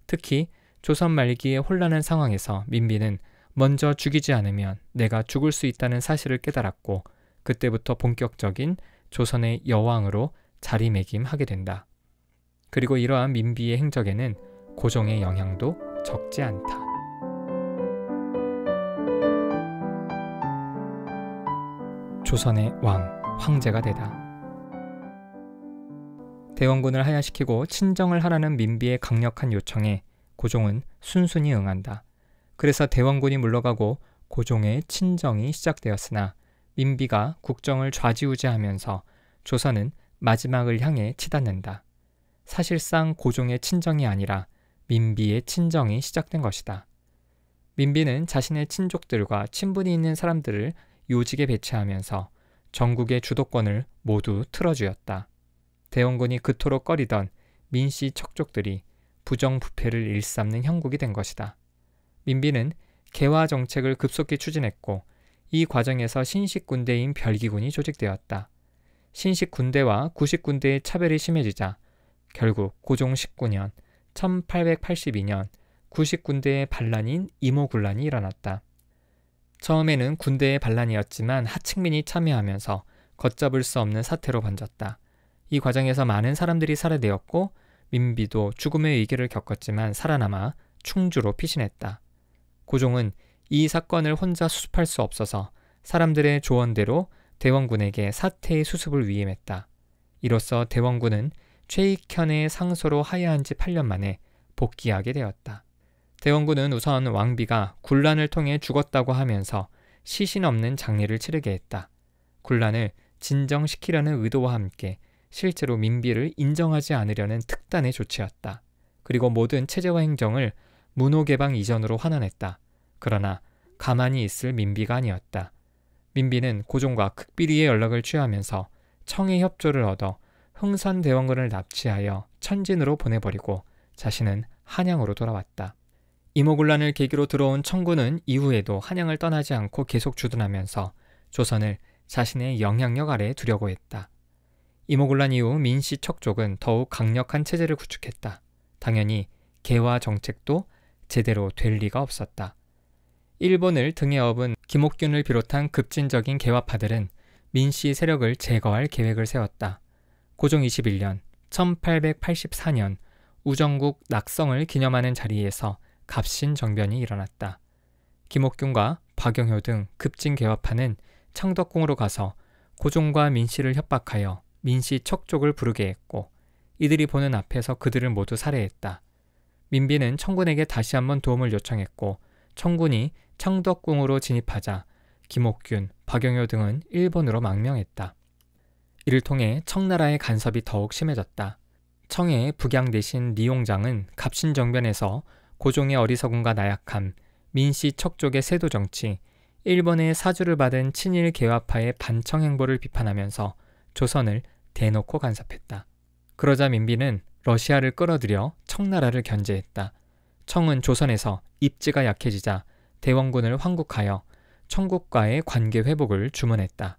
특히 조선 말기의 혼란한 상황에서 민비는 먼저 죽이지 않으면 내가 죽을 수 있다는 사실을 깨달았고 그때부터 본격적인 조선의 여왕으로 자리매김하게 된다. 그리고 이러한 민비의 행적에는 고종의 영향도 적지 않다. 조선의 왕, 황제가 되다. 대원군을 하야시키고 친정을 하라는 민비의 강력한 요청에 고종은 순순히 응한다. 그래서 대원군이 물러가고 고종의 친정이 시작되었으나 임비가 국정을 좌지우지하면서 조선은 마지막을 향해 치닫는다. 사실상 고종의 친정이 아니라 민비의 친정이 시작된 것이다. 민비는 자신의 친족들과 친분이 있는 사람들을 요직에 배치하면서 전국의 주도권을 모두 틀어주었다. 대원군이 그토록 꺼리던 민씨 척족들이 부정부패를 일삼는 형국이 된 것이다. 민비는 개화 정책을 급속히 추진했고 이 과정에서 신식 군대인 별기군이 조직되었다. 신식 군대와 구식 군대의 차별이 심해지자 결국 고종 19년 1882년 구식 군대의 반란인 이모군란이 일어났다. 처음에는 군대의 반란이었지만 하층민이 참여하면서 걷잡을 수 없는 사태로 번졌다. 이 과정에서 많은 사람들이 살해되었고 민비도 죽음의 위기를 겪었지만 살아남아 충주로 피신했다. 고종은 이 사건을 혼자 수습할 수 없어서 사람들의 조언대로 대원군에게 사태의 수습을 위임했다. 이로써 대원군은 최익현의 상소로 하야한 지 8년 만에 복귀하게 되었다. 대원군은 우선 왕비가 군란을 통해 죽었다고 하면서 시신 없는 장례를 치르게 했다. 군란을 진정시키려는 의도와 함께 실제로 민비를 인정하지 않으려는 특단의 조치였다. 그리고 모든 체제와 행정을 문호개방 이전으로 환원했다. 그러나 가만히 있을 민비가 아니었다. 민비는 고종과 극비리의 연락을 취하면서 청의 협조를 얻어 흥선 대원군을 납치하여 천진으로 보내버리고 자신은 한양으로 돌아왔다. 이모군란을 계기로 들어온 청군은 이후에도 한양을 떠나지 않고 계속 주둔하면서 조선을 자신의 영향력 아래 두려고 했다. 이모군란 이후 민씨 척족은 더욱 강력한 체제를 구축했다. 당연히 개화 정책도 제대로 될 리가 없었다. 일본을 등에 업은 김옥균을 비롯한 급진적인 개화파들은 민씨 세력을 제거할 계획을 세웠다. 고종 21년 1884년 우정국 낙성을 기념하는 자리에서 갑신 정변이 일어났다. 김옥균과 박영효 등 급진 개화파는 창덕궁으로 가서 고종과 민씨를 협박하여 민씨 척족을 부르게 했고 이들이 보는 앞에서 그들을 모두 살해했다. 민비는 청군에게 다시 한번 도움을 요청했고 청군이 창덕궁으로 진입하자 김옥균, 박영효 등은 일본으로 망명했다. 이를 통해 청나라의 간섭이 더욱 심해졌다. 청의 북양 대신 리용장은 갑신정변에서 고종의 어리석음과 나약함, 민씨 척족의 세도 정치, 일본의 사주를 받은 친일 개화파의 반청 행보를 비판하면서 조선을 대놓고 간섭했다. 그러자 민비는 러시아를 끌어들여 청나라를 견제했다. 청은 조선에서 입지가 약해지자 대원군을 환국하여 천국과의 관계 회복을 주문했다.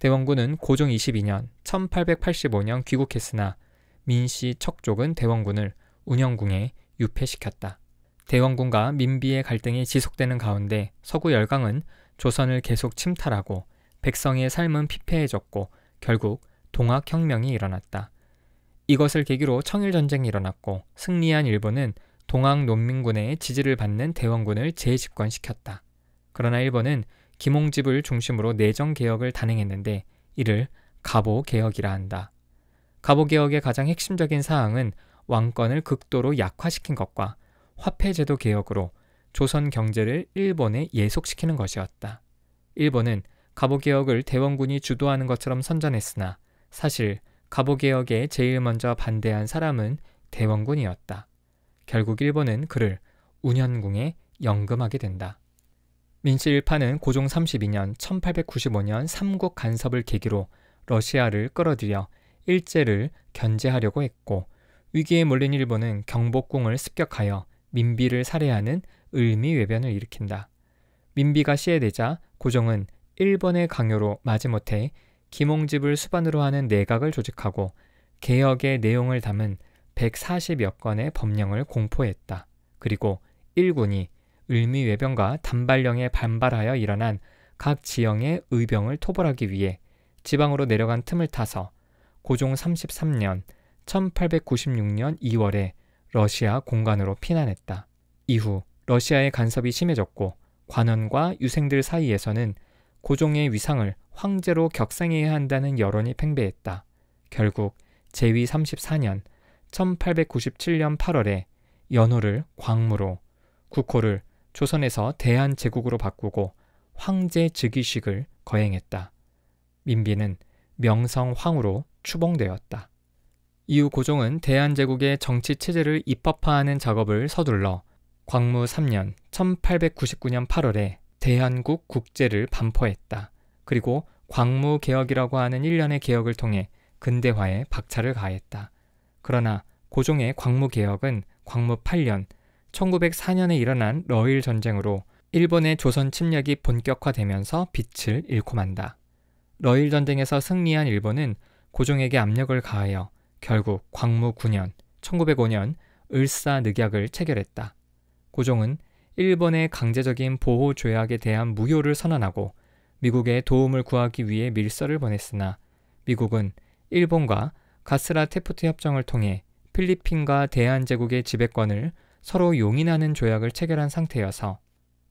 대원군은 고종 22년 1885년 귀국했으나 민씨 척족은 대원군을 운영궁에 유폐시켰다. 대원군과 민비의 갈등이 지속되는 가운데 서구 열강은 조선을 계속 침탈하고 백성의 삶은 피폐해졌고 결국 동학혁명이 일어났다. 이것을 계기로 청일전쟁이 일어났고 승리한 일본은 동학 농민군의 지지를 받는 대원군을 재집권시켰다. 그러나 일본은 김홍집을 중심으로 내정 개혁을 단행했는데 이를 가보 개혁이라 한다. 가보 개혁의 가장 핵심적인 사항은 왕권을 극도로 약화시킨 것과 화폐제도 개혁으로 조선 경제를 일본에 예속시키는 것이었다. 일본은 가보개혁을 대원군이 주도하는 것처럼 선전했으나 사실 가보개혁에 제일 먼저 반대한 사람은 대원군이었다. 결국 일본은 그를 운현궁에 연금하게 된다. 민씨 일파는 고종 32년 1895년 삼국 간섭을 계기로 러시아를 끌어들여 일제를 견제하려고 했고 위기에 몰린 일본은 경복궁을 습격하여 민비를 살해하는 을미외변을 일으킨다. 민비가 시해되자 고종은 일본의 강요로 마지못해 김홍집을 수반으로 하는 내각을 조직하고 개혁의 내용을 담은 140여 건의 법령을 공포했다. 그리고 1군이 을미외병과 단발령에 반발하여 일어난 각 지형의 의병을 토벌하기 위해 지방으로 내려간 틈을 타서 고종 33년 1896년 2월에 러시아 공간으로 피난했다. 이후 러시아의 간섭이 심해졌고 관원과 유생들 사이에서는 고종의 위상을 황제로 격상해야 한다는 여론이 팽배했다. 결국 제위 34년 1897년 8월에 연호를 광무로, 국호를 조선에서 대한제국으로 바꾸고 황제 즉위식을 거행했다. 민비는 명성황후로 추봉되었다. 이후 고종은 대한제국의 정치 체제를 입법화하는 작업을 서둘러 광무 3년 1899년 8월에 대한국 국제를 반포했다. 그리고 광무 개혁이라고 하는 일련의 개혁을 통해 근대화에 박차를 가했다. 그러나 고종의 광무개혁은 광무 8년 1904년에 일어난 러일 전쟁으로 일본의 조선 침략이 본격화되면서 빛을 잃고 만다. 러일 전쟁에서 승리한 일본은 고종에게 압력을 가하여 결국 광무 9년 1905년 을사 늑약을 체결했다. 고종은 일본의 강제적인 보호 조약에 대한 무효를 선언하고 미국의 도움을 구하기 위해 밀서를 보냈으나 미국은 일본과 가스라 테프트 협정을 통해 필리핀과 대한제국의 지배권을 서로 용인하는 조약을 체결한 상태여서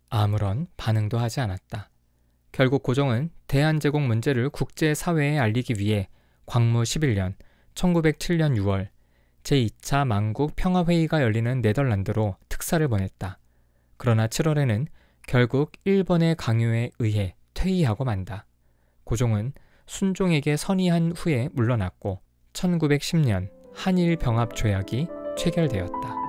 아무런 반응도 하지 않았다. 결국 고종은 대한제국 문제를 국제사회에 알리기 위해 광무 11년 1907년 6월 제2차 망국 평화회의가 열리는 네덜란드로 특사를 보냈다. 그러나 7월에는 결국 일본의 강요에 의해 퇴위하고 만다. 고종은 순종에게 선의한 후에 물러났고 1910년 한일 병합 조약이 체결되었다.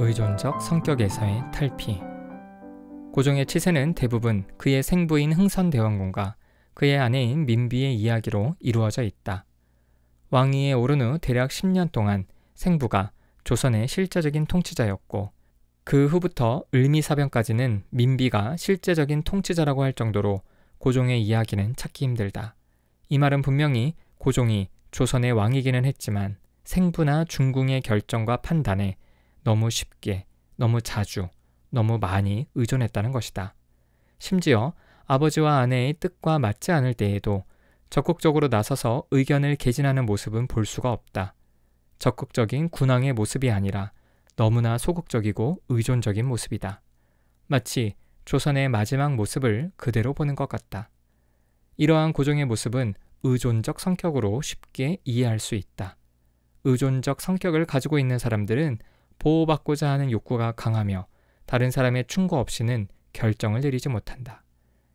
의존적 성격에서의 탈피 고종의 치세는 대부분 그의 생부인 흥선대원군과 그의 아내인 민비의 이야기로 이루어져 있다. 왕위에 오른 후 대략 10년 동안 생부가 조선의 실제적인 통치자였고 그 후부터 을미사변까지는 민비가 실제적인 통치자라고 할 정도로 고종의 이야기는 찾기 힘들다. 이 말은 분명히 고종이 조선의 왕이기는 했지만 생부나 중궁의 결정과 판단에 너무 쉽게, 너무 자주, 너무 많이 의존했다는 것이다. 심지어 아버지와 아내의 뜻과 맞지 않을 때에도 적극적으로 나서서 의견을 개진하는 모습은 볼 수가 없다. 적극적인 군왕의 모습이 아니라 너무나 소극적이고 의존적인 모습이다. 마치 조선의 마지막 모습을 그대로 보는 것 같다. 이러한 고종의 모습은 의존적 성격으로 쉽게 이해할 수 있다. 의존적 성격을 가지고 있는 사람들은 보호받고자 하는 욕구가 강하며 다른 사람의 충고 없이는 결정을 내리지 못한다.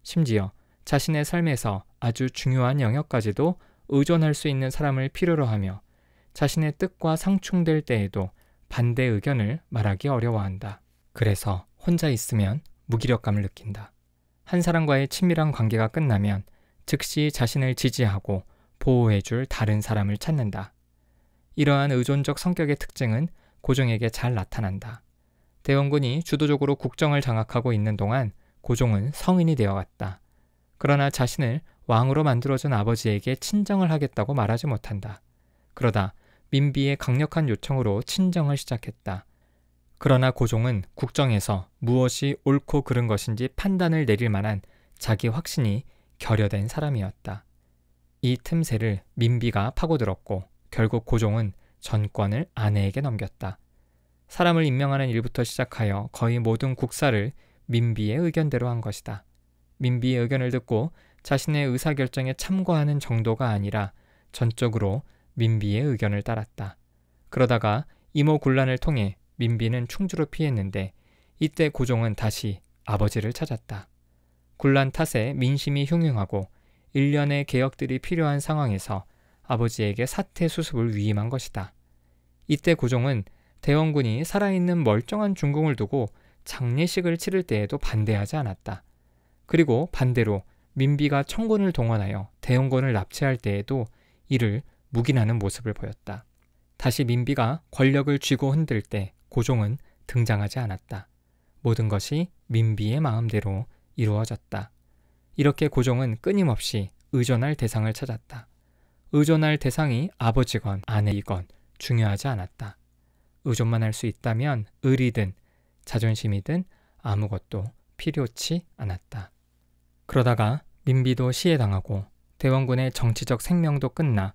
심지어 자신의 삶에서 아주 중요한 영역까지도 의존할 수 있는 사람을 필요로 하며 자신의 뜻과 상충될 때에도 반대 의견을 말하기 어려워한다. 그래서 혼자 있으면 무기력감을 느낀다. 한 사람과의 친밀한 관계가 끝나면 즉시 자신을 지지하고 보호해줄 다른 사람을 찾는다. 이러한 의존적 성격의 특징은 고종에게 잘 나타난다. 대원군이 주도적으로 국정을 장악하고 있는 동안 고종은 성인이 되어갔다. 그러나 자신을 왕으로 만들어준 아버지에게 친정을 하겠다고 말하지 못한다. 그러다 민비의 강력한 요청으로 친정을 시작했다. 그러나 고종은 국정에서 무엇이 옳고 그른 것인지 판단을 내릴 만한 자기 확신이 결여된 사람이었다. 이 틈새를 민비가 파고들었고 결국 고종은 전권을 아내에게 넘겼다. 사람을 임명하는 일부터 시작하여 거의 모든 국사를 민비의 의견대로 한 것이다. 민비의 의견을 듣고 자신의 의사결정에 참고하는 정도가 아니라 전적으로 민비의 의견을 따랐다. 그러다가 이모 군란을 통해 민비는 충주로 피했는데 이때 고종은 다시 아버지를 찾았다. 군란 탓에 민심이 흉흉하고 일련의 개혁들이 필요한 상황에서 아버지에게 사태 수습을 위임한 것이다. 이때 고종은 대원군이 살아있는 멀쩡한 중궁을 두고 장례식을 치를 때에도 반대하지 않았다. 그리고 반대로 민비가 청군을 동원하여 대원군을 납치할 때에도 이를 묵인하는 모습을 보였다. 다시 민비가 권력을 쥐고 흔들 때 고종은 등장하지 않았다. 모든 것이 민비의 마음대로 이루어졌다. 이렇게 고종은 끊임없이 의존할 대상을 찾았다. 의존할 대상이 아버지건 아내이건 중요하지 않았다. 의존만 할 수 있다면 의리든 자존심이든 아무것도 필요치 않았다. 그러다가 민비도 시해당하고 대원군의 정치적 생명도 끝나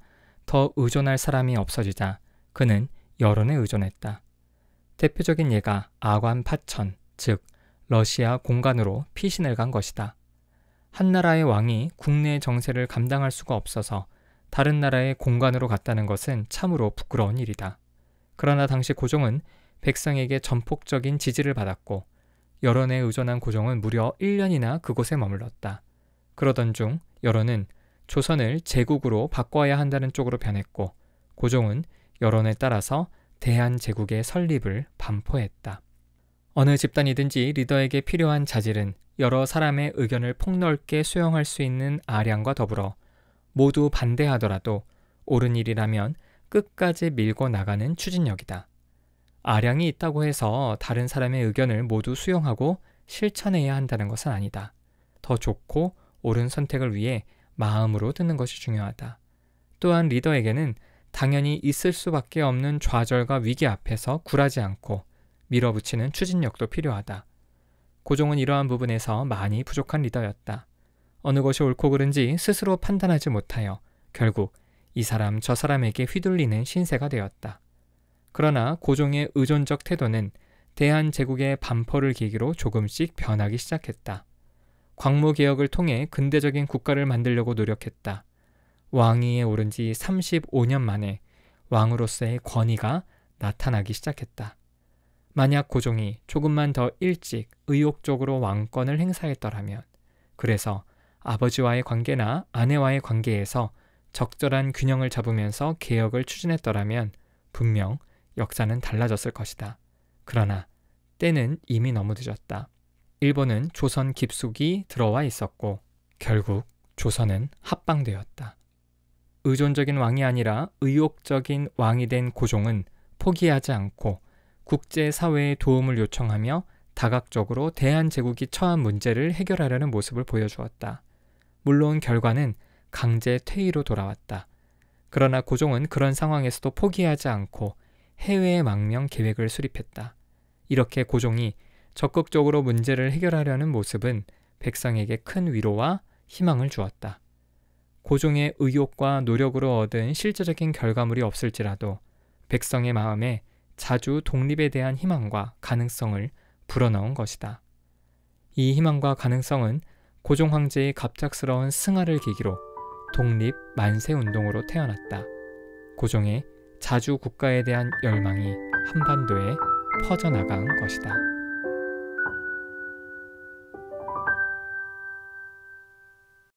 더 의존할 사람이 없어지자 그는 여론에 의존했다. 대표적인 예가 아관 파천, 즉 러시아 공간으로 피신을 간 것이다. 한 나라의 왕이 국내 정세를 감당할 수가 없어서 다른 나라의 공간으로 갔다는 것은 참으로 부끄러운 일이다. 그러나 당시 고종은 백성에게 전폭적인 지지를 받았고 여론에 의존한 고종은 무려 1년이나 그곳에 머물렀다. 그러던 중 여론은 조선을 제국으로 바꿔야 한다는 쪽으로 변했고 고종은 여론에 따라서 대한제국의 설립을 반포했다. 어느 집단이든지 리더에게 필요한 자질은 여러 사람의 의견을 폭넓게 수용할 수 있는 아량과 더불어 모두 반대하더라도 옳은 일이라면 끝까지 밀고 나가는 추진력이다. 아량이 있다고 해서 다른 사람의 의견을 모두 수용하고 실천해야 한다는 것은 아니다. 더 좋고 옳은 선택을 위해 마음으로 듣는 것이 중요하다. 또한 리더에게는 당연히 있을 수밖에 없는 좌절과 위기 앞에서 굴하지 않고 밀어붙이는 추진력도 필요하다. 고종은 이러한 부분에서 많이 부족한 리더였다. 어느 것이 옳고 그른지 스스로 판단하지 못하여 결국 이 사람 저 사람에게 휘둘리는 신세가 되었다. 그러나 고종의 의존적 태도는 대한제국의 반포를 계기로 조금씩 변하기 시작했다. 광무 개혁을 통해 근대적인 국가를 만들려고 노력했다. 왕위에 오른 지 35년 만에 왕으로서의 권위가 나타나기 시작했다. 만약 고종이 조금만 더 일찍 의욕적으로 왕권을 행사했더라면, 그래서 아버지와의 관계나 아내와의 관계에서 적절한 균형을 잡으면서 개혁을 추진했더라면 분명 역사는 달라졌을 것이다. 그러나 때는 이미 너무 늦었다. 일본은 조선 깊숙이 들어와 있었고 결국 조선은 합방되었다. 의존적인 왕이 아니라 의욕적인 왕이 된 고종은 포기하지 않고 국제사회의 도움을 요청하며 다각적으로 대한제국이 처한 문제를 해결하려는 모습을 보여주었다. 물론 결과는 강제 퇴위로 돌아왔다. 그러나 고종은 그런 상황에서도 포기하지 않고 해외 망명 계획을 수립했다. 이렇게 고종이 적극적으로 문제를 해결하려는 모습은 백성에게 큰 위로와 희망을 주었다. 고종의 의욕과 노력으로 얻은 실제적인 결과물이 없을지라도 백성의 마음에 자주 독립에 대한 희망과 가능성을 불어넣은 것이다. 이 희망과 가능성은 고종 황제의 갑작스러운 승하를 계기로 독립 만세 운동으로 태어났다. 고종의 자주 국가에 대한 열망이 한반도에 퍼져나간 것이다.